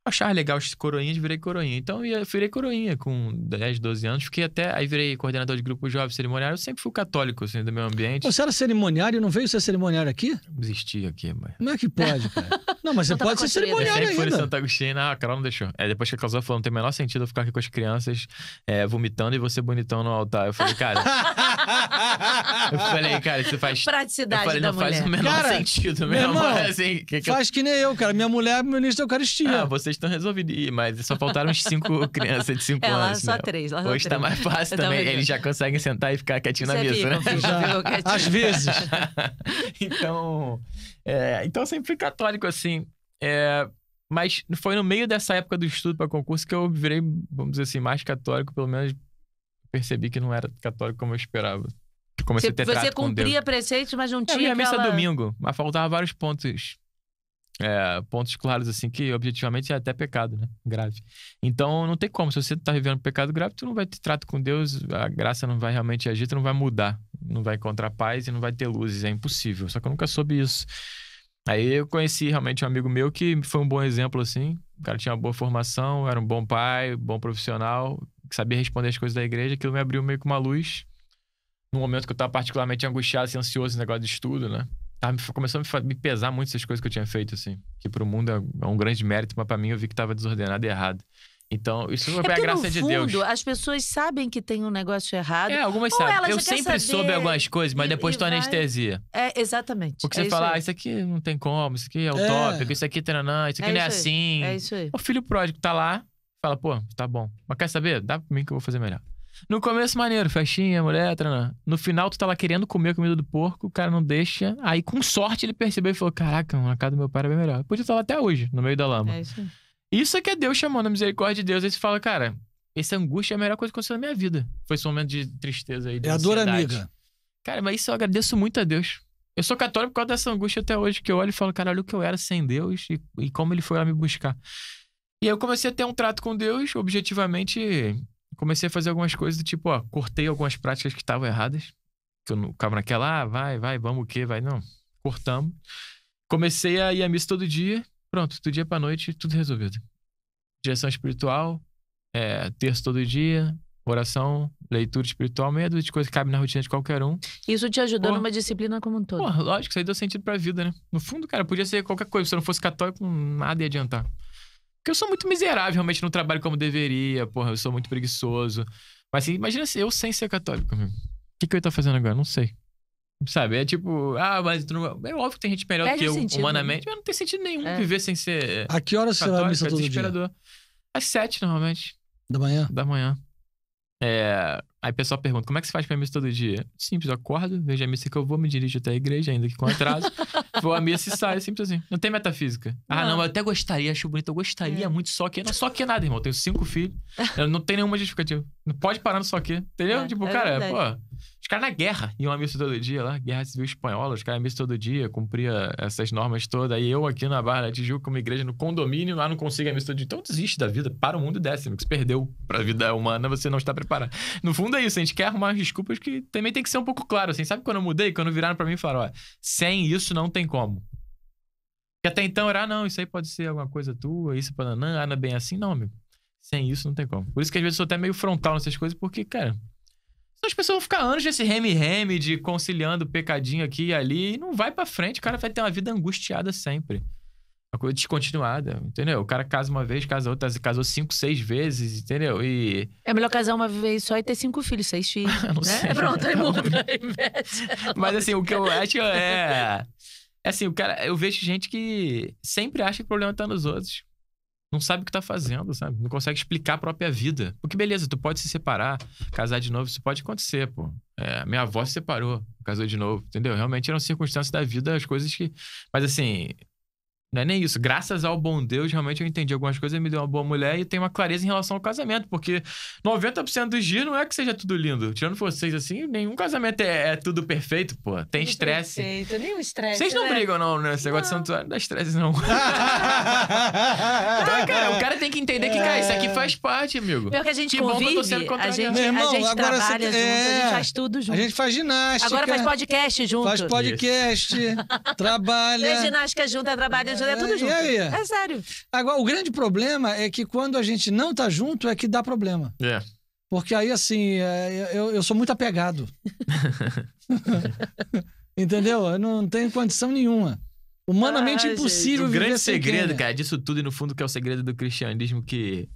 achava legal os coroinhas, virei coroinha. Então, eu virei coroinha com 10, 12 anos. Fiquei até... Aí virei coordenador de grupo jovem cerimoniário. Eu sempre fui católico, assim, do meu ambiente. Você era cerimoniário? Não veio ser cerimoniário aqui? Existia aqui, mas... Como é que pode, cara? Não, mas você pode ser cerimoniário ainda. Eu sempre Santa Agostina. Ah, a Carol não deixou. É, depois que a casou, falou, não tem o menor sentido eu ficar aqui com as crianças é, vomitando e você bonitão no altar. Eu falei, cara... eu falei, cara, isso faz... Praticidade eu falei, não mulher. faz o menor cara, sentido mesmo. Irmão, assim, que que faz que nem eu, cara. Minha mulher é ministra da Eucaristia. Ah, estão resolvidos. mas só faltaram uns cinco crianças de cinco é, anos. Lá só tá três, lá Hoje está mais fácil eu então, também. também. Eles já conseguem sentar e ficar quietinho Você na mesa, né? às vezes. então, é, então sempre fui católico, assim. É, mas foi no meio dessa época do estudo para concurso que eu virei, vamos dizer assim, mais católico, pelo menos percebi que não era católico como eu esperava. Comecei você, a ter você cumpria preceitos, mas não tinha. É, eu ia à missa domingo, mas faltava vários pontos é, pontos claros, assim, que objetivamente é até pecado, né? Grave. Então, não tem como. Se você tá vivendo um pecado grave, tu não vai ter trato com Deus, a graça não vai realmente agir, tu não vai mudar, não vai encontrar paz e não vai ter luzes. É impossível. Só que eu nunca soube isso. Aí eu conheci realmente um amigo meu que foi um bom exemplo, assim. O cara tinha uma boa formação, era um bom pai, bom profissional, que sabia responder as coisas da igreja. Aquilo me abriu meio que uma luz. Num momento que eu tava particularmente angustiado, assim, ansioso, esse negócio de estudo, né? começou a me, pesar muito essas coisas que eu tinha feito, assim. Que pro mundo é, é, um grande mérito, mas pra mim eu vi que tava desordenado e errado. Então, isso foi é a graça fundo, de Deus. As pessoas sabem que tem um negócio errado. É, algumas sabem. Eu sempre saber... soube algumas coisas, mas e, depois estou vai... anestesia. É, exatamente. Porque é você fala, ah, isso aqui não tem como, isso aqui é, é. utópico, é. isso aqui taranã, isso aqui é não é assim. É isso aí. O filho pródigo tá lá, fala, pô, tá bom. Mas quer saber? Dá pra mim que eu vou fazer melhor. No começo, maneiro, festinha, mulher, trana. No final, tu tá lá querendo comer a comida do porco, o cara não deixa. Aí, com sorte, ele percebeu e falou: Caraca, a casa do meu pai era bem melhor. Podia estar lá até hoje, no meio da lama. É isso. isso é que é Deus chamando a misericórdia de Deus. Aí você fala, cara, essa angústia é a melhor coisa que aconteceu na minha vida. Foi esse momento de tristeza aí. De é a dor amiga. Cara, mas isso eu agradeço muito a Deus. Eu sou católico por causa dessa angústia até hoje, que eu olho e falo, cara, olha o que eu era sem Deus e, e como ele foi lá me buscar. E aí eu comecei a ter um trato com Deus, objetivamente comecei a fazer algumas coisas do tipo, ó, cortei algumas práticas que estavam erradas, que eu não ficava naquela, ah, vai, vai, vamos o quê, vai, não. Cortamos. Comecei a ir à missa todo dia, pronto, do dia pra noite, tudo resolvido. Direção espiritual, é, terço todo dia, oração, leitura espiritual, meia dúzia de coisa que cabe na rotina de qualquer um. Isso te ajudou Porra. numa disciplina como um todo. Porra, lógico, isso aí deu sentido pra vida, né? No fundo, cara, podia ser qualquer coisa. Se eu não fosse católico, nada ia adiantar. Porque eu sou muito miserável, realmente não trabalho como deveria, porra, eu sou muito preguiçoso. Mas assim, imagina se eu sem ser católico, meu. O que, que eu ia tá fazendo agora? Não sei. Sabe? É tipo, ah, mas não... é óbvio que tem gente melhor do que eu sentido, né? humanamente, né? mas não tem sentido nenhum é. viver sem ser. A que horas você vai à missa é todo dia? Às sete, normalmente. Da manhã? Da manhã. É, aí o pessoal pergunta: como é que você faz pra missa todo dia? Simples, eu acordo, vejo a missa que eu vou, me dirijo até a igreja, ainda que com atraso. vou à missa e saio, simples assim. Não tem metafísica. Ah, não, eu até gostaria, acho bonito, eu gostaria é. muito, só que. Não, só que nada, irmão. Eu tenho cinco filhos, eu não tem nenhuma justificativa. Não pode parar no só que. Entendeu? É, tipo, é cara, verdade. pô. Os caras na guerra iam à missa todo dia lá, guerra civil espanhola, os caras à missa todo dia, cumpria essas normas todas. Aí eu aqui na Barra da Tijuca, uma igreja no condomínio, lá não consigo a missa todo dia. Então desiste da vida, para o mundo e desce, que se perdeu para a vida humana, você não está preparado. No fundo é isso, a gente quer arrumar desculpas que também tem que ser um pouco claro, assim. Sabe quando eu mudei, quando viraram para mim e falaram, ó, sem isso não tem como. Que até então era, ah, não, isso aí pode ser alguma coisa tua, isso para ah, não é bem assim, não, amigo. Sem isso não tem como. Por isso que às vezes eu sou até meio frontal nessas coisas, porque, cara então as pessoas vão ficar anos nesse reme-reme de conciliando pecadinho aqui e ali e não vai para frente. O cara vai ter uma vida angustiada sempre. Uma coisa descontinuada, entendeu? O cara casa uma vez, casa outra, casou cinco, seis vezes, entendeu? E. É melhor casar uma vez só e ter cinco filhos, seis filhos. não né? sei. É, pronto, aí muda. Mas assim, o que eu acho é. É assim, o cara. Eu vejo gente que sempre acha que o problema tá nos outros não sabe o que tá fazendo, sabe? Não consegue explicar a própria vida. Porque, beleza, tu pode se separar, casar de novo, isso pode acontecer, pô. É, minha avó se separou, casou de novo, entendeu? Realmente eram circunstâncias da vida, as coisas que. Mas assim, não é nem isso. Graças ao bom Deus, realmente eu entendi algumas coisas, me deu uma boa mulher e tenho uma clareza em relação ao casamento, porque 90% dos dias não é que seja tudo lindo. Tirando vocês assim, nenhum casamento é, é tudo perfeito, pô. Tem tudo estresse. Perfeito, nenhum estresse. Vocês não né? brigam, não, né? Esse negócio de santuário dá estresse, não. tá, cara, o cara tem que entender que, cara, isso aqui faz parte, amigo. Pior que a gente que convive, bom a gente, irmão, a gente trabalha junto, é... a gente faz tudo junto. A gente faz ginástica. Agora faz podcast junto. Faz podcast, trabalha. Faz ginástica junto, trabalha junto é tudo junto. É sério. Agora, o grande problema é que quando a gente não tá junto, é que dá problema. É. Porque aí, assim, é, eu, eu sou muito apegado. Entendeu? Eu não tenho condição nenhuma. Humanamente ah, impossível gente. O grande segredo, é. cara, disso tudo e no fundo que é o segredo do cristianismo que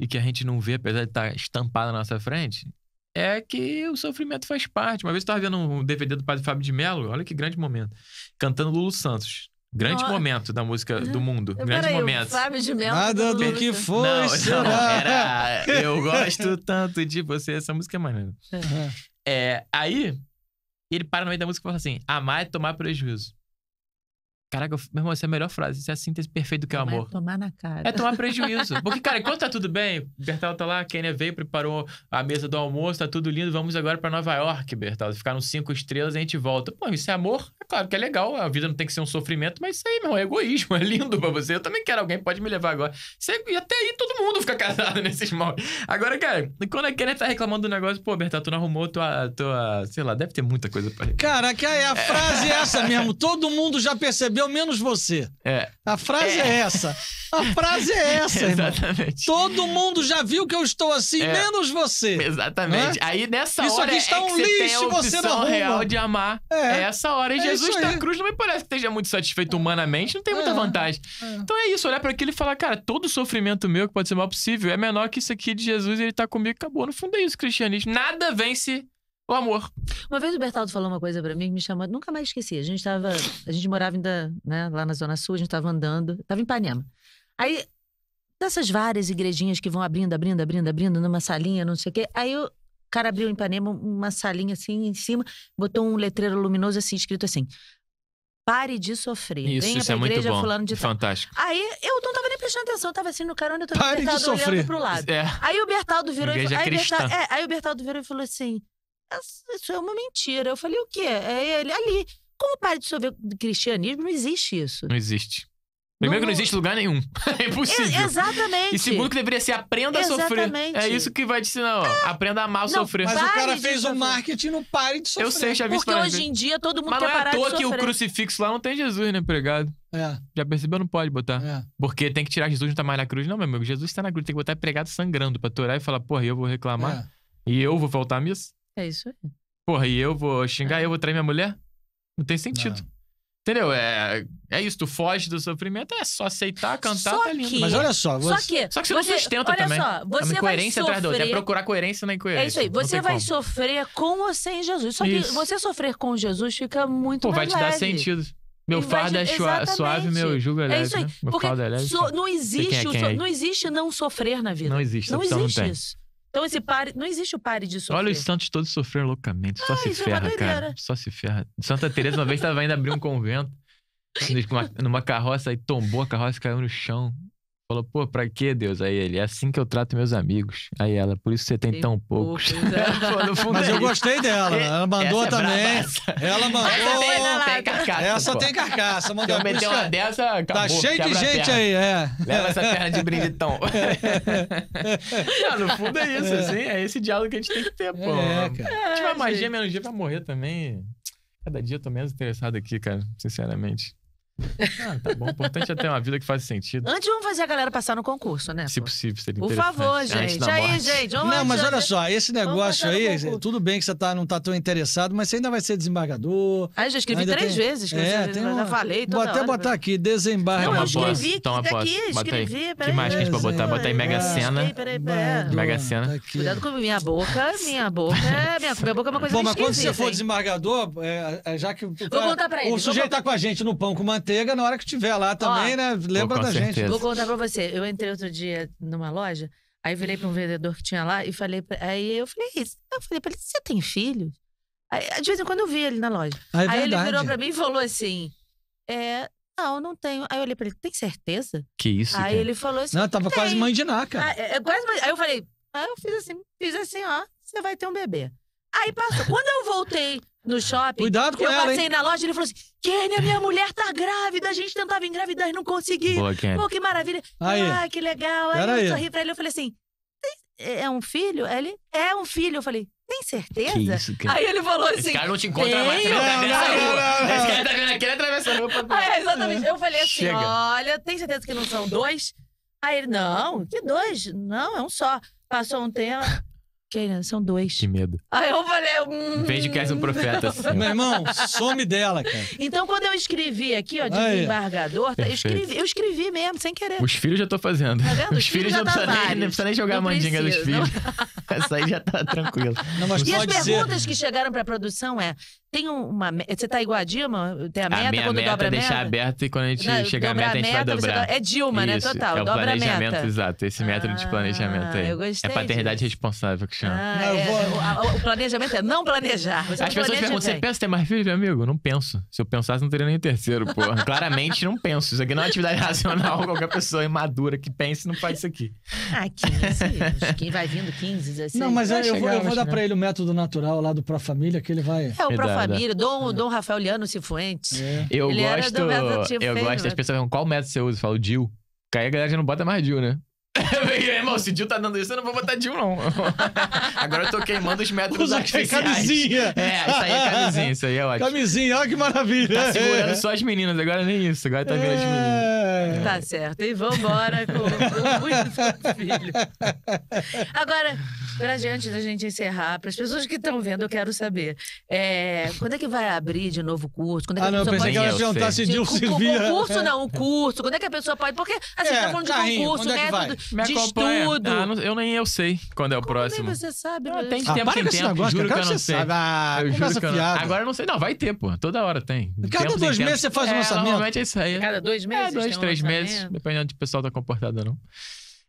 e que a gente não vê, apesar de estar tá estampado na nossa frente, é que o sofrimento faz parte. Uma vez eu estava vendo um DVD do Padre Fábio de Mello, olha que grande momento, cantando Lulu Santos. Grande é- momento da música uhum. do mundo. Eu, Grande momento. de Mello. Nada do, que foi. Não, será? não, era. Eu gosto tanto de você. Essa música é maneira. É. é, aí, ele para no meio da música e fala assim: amar ah, é tomar prejuízo. Caraca, meu irmão, essa é a melhor frase. Isso é a síntese perfeita do que é amor. É tomar na cara. É tomar prejuízo. Porque, cara, enquanto tá tudo bem, Bertal tá lá, Kenia veio, preparou a mesa do almoço, tá tudo lindo, vamos agora para Nova York, Bertal. Ficar cinco estrelas e a gente volta. Pô, isso é amor? É claro que é legal, a vida não tem que ser um sofrimento, mas isso aí, meu, é egoísmo, é lindo pra você. Eu também quero alguém, pode me levar agora. e até aí todo mundo fica casado nesses mal. Agora, cara, quando a Kenia tá reclamando do negócio, pô, Bertal, tu não arrumou tua, tua. Sei lá, deve ter muita coisa pra. Cara, que é a frase é essa mesmo. Todo mundo já percebeu fudeu menos você. É. A frase é, é essa. A frase é essa, irmão. Exatamente. Todo mundo já viu que eu estou assim, é. menos você. Exatamente. É? Aí nessa isso hora. Isso aqui está é um lixo, você não arruma. real de amar. É, essa hora. E é Jesus na cruz não me parece que esteja muito satisfeito humanamente, não tem muita é, é. vantagem. Então é isso, olhar para aquilo e falar, cara, todo sofrimento meu que pode ser mal possível é menor que isso aqui de Jesus, ele tá comigo, acabou. No fundo é isso, cristianismo. Nada vence o amor. Uma vez o Bertaldo falou uma coisa para mim que me chamou, nunca mais esqueci. A gente tava, a gente morava ainda, né, lá na Zona Sul, a gente tava andando, tava em Ipanema. Aí, dessas várias igrejinhas que vão abrindo, abrindo, abrindo, abrindo, numa salinha, não sei o quê. Aí o cara abriu em Ipanema uma salinha assim em cima, botou um letreiro luminoso assim, escrito assim: Pare de sofrer. Isso, Venha isso é muito bom. Fulano de é Fantástico. Tal. Aí eu não tava nem prestando atenção, eu tava assim no carona, eu tô Pare de sofrer. olhando pro lado. É. Aí o Bertaldo virou igreja e falou. Aí, Bertaldo, é, aí o Bertaldo virou e falou assim: isso é uma mentira. Eu falei, o quê? É ele ali. Como para de dissolver cristianismo, não existe isso. Não existe. Primeiro não, que não existe lugar nenhum. é impossível. Exatamente. E segundo que deveria ser aprenda exatamente. a sofrer. É isso que vai te ensinar, ó. É. Aprenda a amar não, sofrer. Mas o cara fez o um marketing, não pare de sofrer. Eu sei, já vi Porque hoje em dia todo mundo mas quer parar de sofrer. Mas não é à toa que o crucifixo lá não tem Jesus, né, pregado. É. Já percebeu? Não pode botar. É. Porque tem que tirar Jesus, não tá mais na cruz. Não, meu amigo, Jesus está na cruz. Tem que botar pregado sangrando pra torar e falar, porra, eu vou reclamar? É. E eu vou faltar a missa? É isso aí. Porra, e eu vou xingar, é. eu vou trair minha mulher? Não tem sentido. Não. Entendeu? É, é isso, tu foge do sofrimento, é só aceitar, cantar, só tá lindo. Que, mas olha só, você... Só que, só que você, não sustenta olha também. Só, é você é incoerência vai sofrer... atrás da outra, é procurar coerência na incoerência. É isso aí, você vai como. sofrer com ou sem Jesus. Só que isso. você sofrer com Jesus fica muito Pô, mais vai te dar sentido. Meu fardo é exatamente. suave, meu jugo é leve. É isso aí. Né? Meu Porque é leve. É so, não, existe, é so, não existe não sofrer na vida. Não existe, não existe isso. Então esse pare, não existe o pare de sofrer. Olha os santos todos sofrendo loucamente, só ah, se é ferra, é cara. Só se ferra. Santa Teresa uma vez estava indo abrir um convento numa, numa carroça e tombou a carroça caiu no chão. Falou, pô, pra que Deus? Aí ele, é assim que eu trato meus amigos. Aí ela, por isso você tem, tem tão poucos. poucos. É. pô, Mas é eu isso. gostei dela. Ela mandou é essa também. É ela mandou. Essa tem, tem carcaça. Essa pô. tem carcaça. Mandou Se eu meter uma dessa, tá acabou, Tá cheio de gente aí, é. Leva essa perna de brinditão. não, no fundo é isso, é. assim. É esse diálogo que a gente tem que ter, pô. É, cara. É, tipo, a magia, menos dia pra morrer também. Cada dia eu tô menos interessado aqui, cara, sinceramente. Ah, tá bom. O importante é ter uma vida que faz sentido. Antes vamos fazer a galera passar no concurso, né? Se possível, seria Por favor, gente. Antes aí, gente. Vamos não, mas olha só, esse negócio aí, tudo bem que você tá, não tá tão interessado, mas você ainda vai ser desembargador. Ah, eu já escrevi três tem... vezes, que é, eu já, uma... já falei. Vou até hora, botar aqui, desembargador. Não, eu escrevi, Toma então tá aqui, escrevi. O que mais que a gente pode botar? Bota aí Mega Sena. Mega Sena. Tá Cuidado com minha boca, minha boca. É minha, boca é uma coisa Bom, mas quando você for desembargador, é, é, já que. Vou contar pra ele. O sujeito tá com a gente no pão com manteiga manteiga na hora que tiver lá também, Ó, né? Lembra da certeza. gente. Vou contar pra você. Eu entrei outro dia numa loja, aí virei pra um vendedor que tinha lá e falei. Pra... Aí eu falei, eu falei pra ele: você tem filho? Aí, de vez em quando eu vi ele na loja. é aí ele virou pra mim e falou assim: é, não, não tenho. Aí eu olhei pra ele, tem certeza? Que isso? Aí cara. ele falou assim. Não, tava tem. quase mãe de Ná, cara. Ah, é, é, quase mãe. Aí eu falei, aí ah, eu fiz assim, fiz assim, ó, você vai ter um bebê. Aí passou. Quando eu voltei no shopping. Cuidado com eu ela, Eu passei hein? na loja e ele falou assim, Kênia, minha mulher tá grávida. A gente tentava engravidar e não conseguia. Boa, Kênia. Pô, que maravilha. Aí. Ah, que legal. Aí, eu sorri pra ele, eu falei assim, é um filho? ele, é um filho. Eu falei, tem certeza? Que isso, cara. Aí ele falou assim. Esse cara não te encontra tenho. mais, que não, não, não, não, Esse cara tá vendo aqui, ele atravessa a rua É, exatamente. Eu falei assim: Chega. olha, tem certeza que não são dois? Aí ele, não, que dois? Não, é um só. Passou um tempo. Kenan, são dois. Que medo. Aí eu falei. vem hum. de que és um profeta. Assim. Meu irmão, some dela, cara. Então, quando eu escrevi aqui, ó, desembargador, tá, eu escrevi, eu escrevi mesmo, sem querer. Os filhos já tô fazendo. Tá vendo? Os, Os filhos, filhos já, já tá nem, não precisa nem jogar a mandinga preciso, dos filhos. Não... Essa aí já tá tranquila. e as perguntas que chegaram pra produção é: tem uma. Você tá igual a Dilma? Tem a meta a quando meta dobra a meta? deixar aberta e quando a gente não, chegar à meta, a gente meta, vai dobrar. É Dilma, né? Isso, né? Total. É o planejamento, exato. Esse método ah, de planejamento aí. Eu é gostei. É paternidade disso. responsável que chama. Ah, é, o, o, planejamento é não planejar. Você As não pessoas perguntam: você pensa ter mais filhos, meu amigo? Não penso. Se eu pensasse, não teria nem terceiro, pô. Claramente não penso. Isso aqui não é atividade racional. Qualquer pessoa imadura que pense não faz isso aqui. Ah, 15. Quem vai vindo 15, 16. Não, mas eu, eu, vou, eu vou dar pra né? ele o método natural lá do pró Família, que ele vai. É, o Pro família. Dom, Dom Rafael Liano Cifuentes. É. Eu Ele gosto. Do eu gosto né? As pessoas qual método você usa? Eu falo Dil. Porque aí a galera já não bota mais Dil, né? Irmão, se Dil tá dando isso, eu não vou botar Dil, não. Agora eu tô queimando os métodos Usa artificiais. camisinha! É, isso aí é camisinha, isso aí é ótimo. Camisinha, olha que maravilha! Tá segurando é. só as meninas, agora nem isso, agora tá vindo é. as meninas. Tá certo, e vambora com, o muito filho. Agora... Pra diante da gente encerrar, para as pessoas que estão vendo, eu quero saber. É, quando é que vai abrir de novo o curso? Quando é que ah, não, eu pensei que ela perguntar se Dil servia. O curso é. não, o curso. Quando é que a pessoa pode. Porque, assim, é, tá falando é né, de carrinho, concurso, é método de estudo. Ah, não, eu nem eu sei quando é o Como é próximo. Nem você sabe, mas... Ah, tem ah, tempo, tem tempo. Negócio, juro que, eu não sei. Sabe. Ah, eu juro que não... Agora eu não sei, não. Vai ter, pô. Toda hora tem. Cada dois meses você faz um lançamento. Normalmente é isso aí. Cada dois meses? É, dois, três meses. Dependendo de pessoal tá comportado ou não.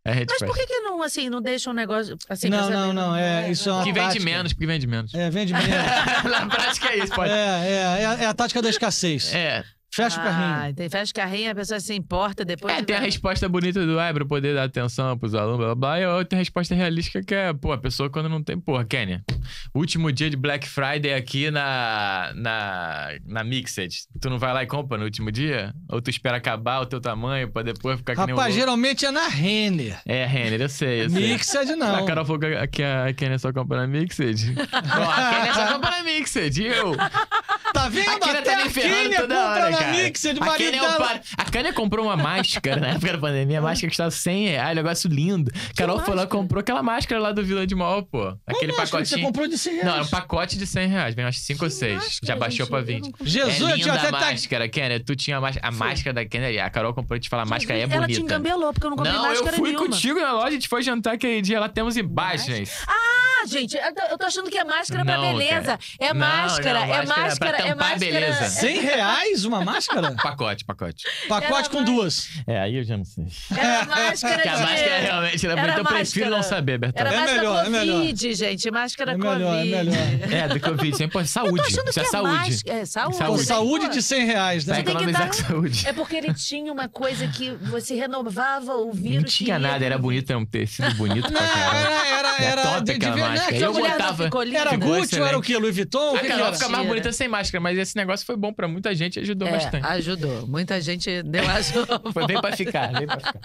É, é, Mas por que, que, não, assim, não deixa um negócio assim? Não, não, não. É, né? isso é uma que vende tática. menos, porque vende menos. É, vende menos. Na prática é isso, pode. É, é, é, a, é a tática da escassez. É. Fecha o carrinho. Ah, tem, fecha o carrinho, a pessoa se importa depois. É, tem a resposta bonita do ah, é pra poder dar atenção pros alunos, blá blá blá. E outra resposta realística que é, pô, a pessoa quando não tem. Porra, Kenya, último dia de Black Friday aqui na, na, na Mixed. Tu não vai lá e compra no último dia? Ou tu espera acabar o teu tamanho pra depois ficar Rapaz, que nem Rapaz, geralmente é na Renner. É, Renner, eu sei. Eu sei. Mixed não. A Carol falou que a, que a só compra na Mixed. Bom, a Kenya só compra na Mixed. E eu? tá vindo? A Kira tá me ferrando toda hora, cara. Na mixer, de a, Kira é a comprou uma máscara na época da pandemia. A máscara custava 100 reais, negócio lindo. Que Carol máscara? foi lá comprou aquela máscara lá do Vila de Mall, pô. Aquele pacotinho. Você comprou de 100 reais? Não, era um pacote de 100 reais. Vem acho 5 ou 6. Já baixou gente, pra 20. É Jesus, é linda até a máscara, tá... Kenia. Tu tinha a, máscara, a máscara da Kenia. A Carol comprou e te falar, a máscara é bonita. Ela te engambelou, porque eu não comprei não, máscara nenhuma. Não, eu fui nenhuma. contigo na loja, a gente foi jantar aquele dia. Lá temos imagens. Ah! Ah, gente, eu tô achando que é máscara pra beleza. É Não, máscara, não, é máscara é máscara, é tampar a máscara. beleza. 100 é reais uma máscara? Pacote, pacote. Pacote Era com mais- duas. É, aí eu já não sei. Era máscara Porque a máscara é realmente né? então era, era Eu prefiro máscara. não saber, Era Bertão. É máscara melhor, é melhor. Covid, gente. Máscara É melhor, é melhor. É, do Covid, sempre saúde. Achando Isso que é saúde. É, saúde. Saúde. saúde de 100 reais, né? Vai economizar com saúde. É porque ele tinha uma coisa que você renovava o vírus. Não tinha nada, era bonito, era um tecido bonito pra Não, caramba. era, era, era, Era é máscara. Né? Eu botava. Era Gucci ou era o quê? Louis Vuitton? A Carol fica mais bonita sem máscara, mas esse negócio foi bom pra muita gente e ajudou é, bastante. Ajudou. Muita gente deu ajuda. foi bem pra ficar, bem pra ficar.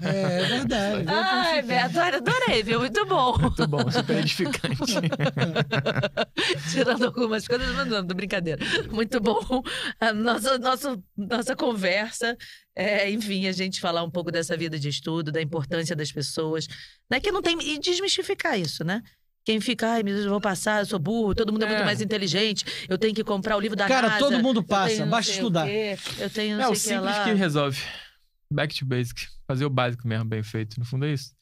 É, verdade. Ai, Beto, adorei, viu? Muito bom. Muito bom, super edificante. Tirando algumas coisas, mas não, brincadeira. Muito bom a nossa, nossa, nossa conversa. É, enfim, a gente falar um pouco dessa vida de estudo, da importância das pessoas. Né? Que não tem, e desmistificar isso, né? Quem fica, ai, meu Deus, eu vou passar, eu sou burro, todo mundo é, é muito mais inteligente, eu tenho que comprar o livro da Cara, todo mundo passa, basta estudar. Quê, eu tenho não é, sei o que simples lá. que resolve. Back to basic fazer o básico mesmo, bem feito. No fundo é isso.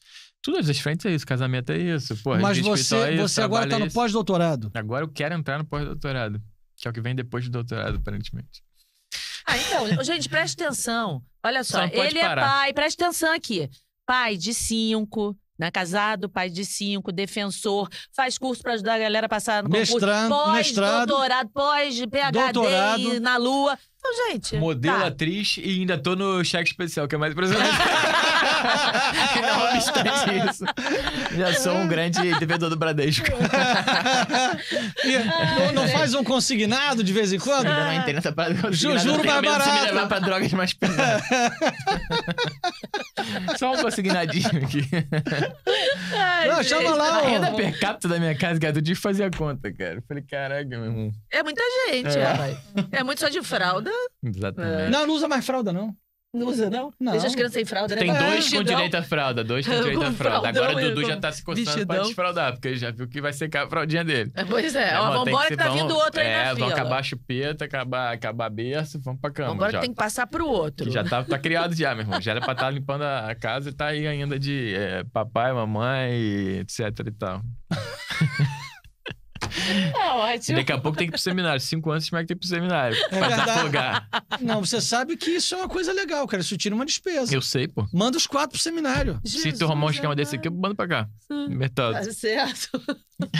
tudo as frentes é isso, casamento é isso. Porra, Mas você, é isso, você agora tá no é pós-doutorado. Agora eu quero entrar no pós-doutorado, que é o que vem depois do doutorado, aparentemente. Ah, então, gente, preste atenção. Olha só, só ele é parar. é pai, preste atenção aqui. Pai de cinco, né? Casado, pai de cinco, defensor, faz curso para ajudar a galera a passar no concurso. pós, mestrado, doutorado, pós-PHD na lua. Então, gente. Modelo, tá. atriz e ainda tô no cheque especial, que é mais impressionante. não obstante é isso, já sou um grande devedor do Bradesco. e, ah, não, não, faz um consignado de vez em quando? Ainda não Ju, juro mais barato. Se me levar pra drogas mais Só um consignadinho aqui. Ai, não, gente. chama lá. A renda per capita da minha casa, cara, eu tive fazer a conta, cara. Eu falei, caraca, meu irmão. É muita gente, é. É muito só de fralda. Exatamente. Não, não usa mais fralda, não. Não usa, não? não. Deixa as crianças sem fralda, né? Tem dois com direito à fralda, dois com direito à fralda. Agora o Dudu já tá se coçando pra desfraldar, porque ele já viu que vai secar a fraldinha dele. Pois é, é ó, vambora que, tá vindo outro aí é, na fila. É, vão acabar a chupeta, acabar, acabar a berço, vamos pra cama. Agora tem que passar pro outro. já tá, tá criado já, meu irmão. Já era pra estar tá limpando a casa e tá aí ainda de é, papai, mamãe, etc e tal. ótimo. Daqui a pouco tem que ir pro seminário. Cinco anos, esse moleque é tem que ir pro seminário. É pra Não, você sabe que isso é uma coisa legal, cara. Isso tira uma despesa. Eu sei, pô. Manda os quatro pro seminário. Jesus, Se tu arrumar um é esquema desse aqui, eu mando pra cá. Metade. Tá certo.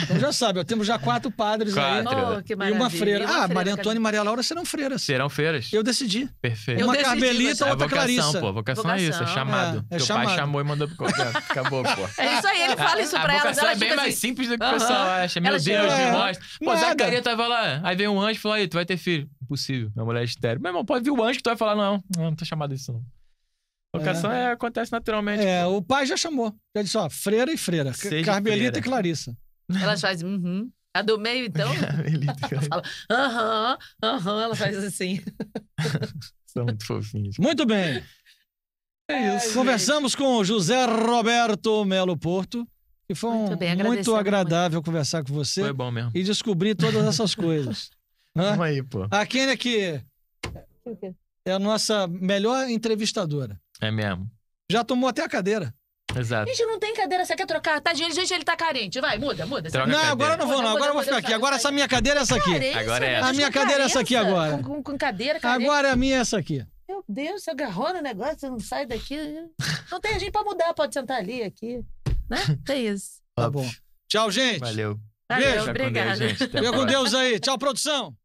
Então já sabe, ó, temos já quatro padres quatro. aí. Oh, que maravilha. e uma freira. ah, Maria Antônia e Maria Laura serão freiras. Serão freiras. Eu decidi. Perfeito. Uma Carmelita, outra Clarissa. Pô, vocação, vocação é isso, é chamado. É, é Teu chamado. pai chamou e mandou pro qualquer. Acabou, pô. É isso aí, ele fala isso pra ela. é bem assim. mais simples do que o pessoal acha. Meu Deus, assim, é. mostra. Pô, Zacaria tava lá. Aí vem um anjo e falou: aí, tu vai ter filho. Impossível, minha mulher é estéreo. Meu irmão, pode vir o anjo que tu vai falar: não, não, não tô chamado isso não. Vocação é. é. acontece naturalmente. É, pô. o pai já chamou. Já disse, ó, freira e freira. Seja Carmelita freira. e Clarissa. Elas fazem, uhum. -huh. A do meio, então? ela fala, aham, uh aham, -huh, uh -huh, ela faz assim. São muito fofinhos. Muito bem. É, é isso. Conversamos gente. com José Roberto Melo Porto. E foi muito, bem, muito agradável muito. conversar com você. Foi bom mesmo. E descobrir todas essas coisas. Né? Vamos aí, pô. A Kênia né, que é a nossa melhor entrevistadora. É mesmo. Já tomou até a cadeira. Exato. Gente, não tem cadeira, você quer trocar? Tá, gente, gente, ele tá carente. Vai, muda, muda. Troca não, agora não vou, não. Agora eu vou ficar aqui. Agora essa minha cadeira é essa aqui. Carência, agora é essa. A minha cadeira é essa aqui agora. Com, com, com cadeira, cadeira. Agora a minha é essa aqui. Meu Deus, você agarrou no negócio, você não sai daqui. Não tem gente pra mudar, pode sentar ali, aqui. Né? É isso. Tá bom. Tchau, gente. Valeu. Valeu, Beijo. obrigada. Fica com Deus aí. Tchau, produção.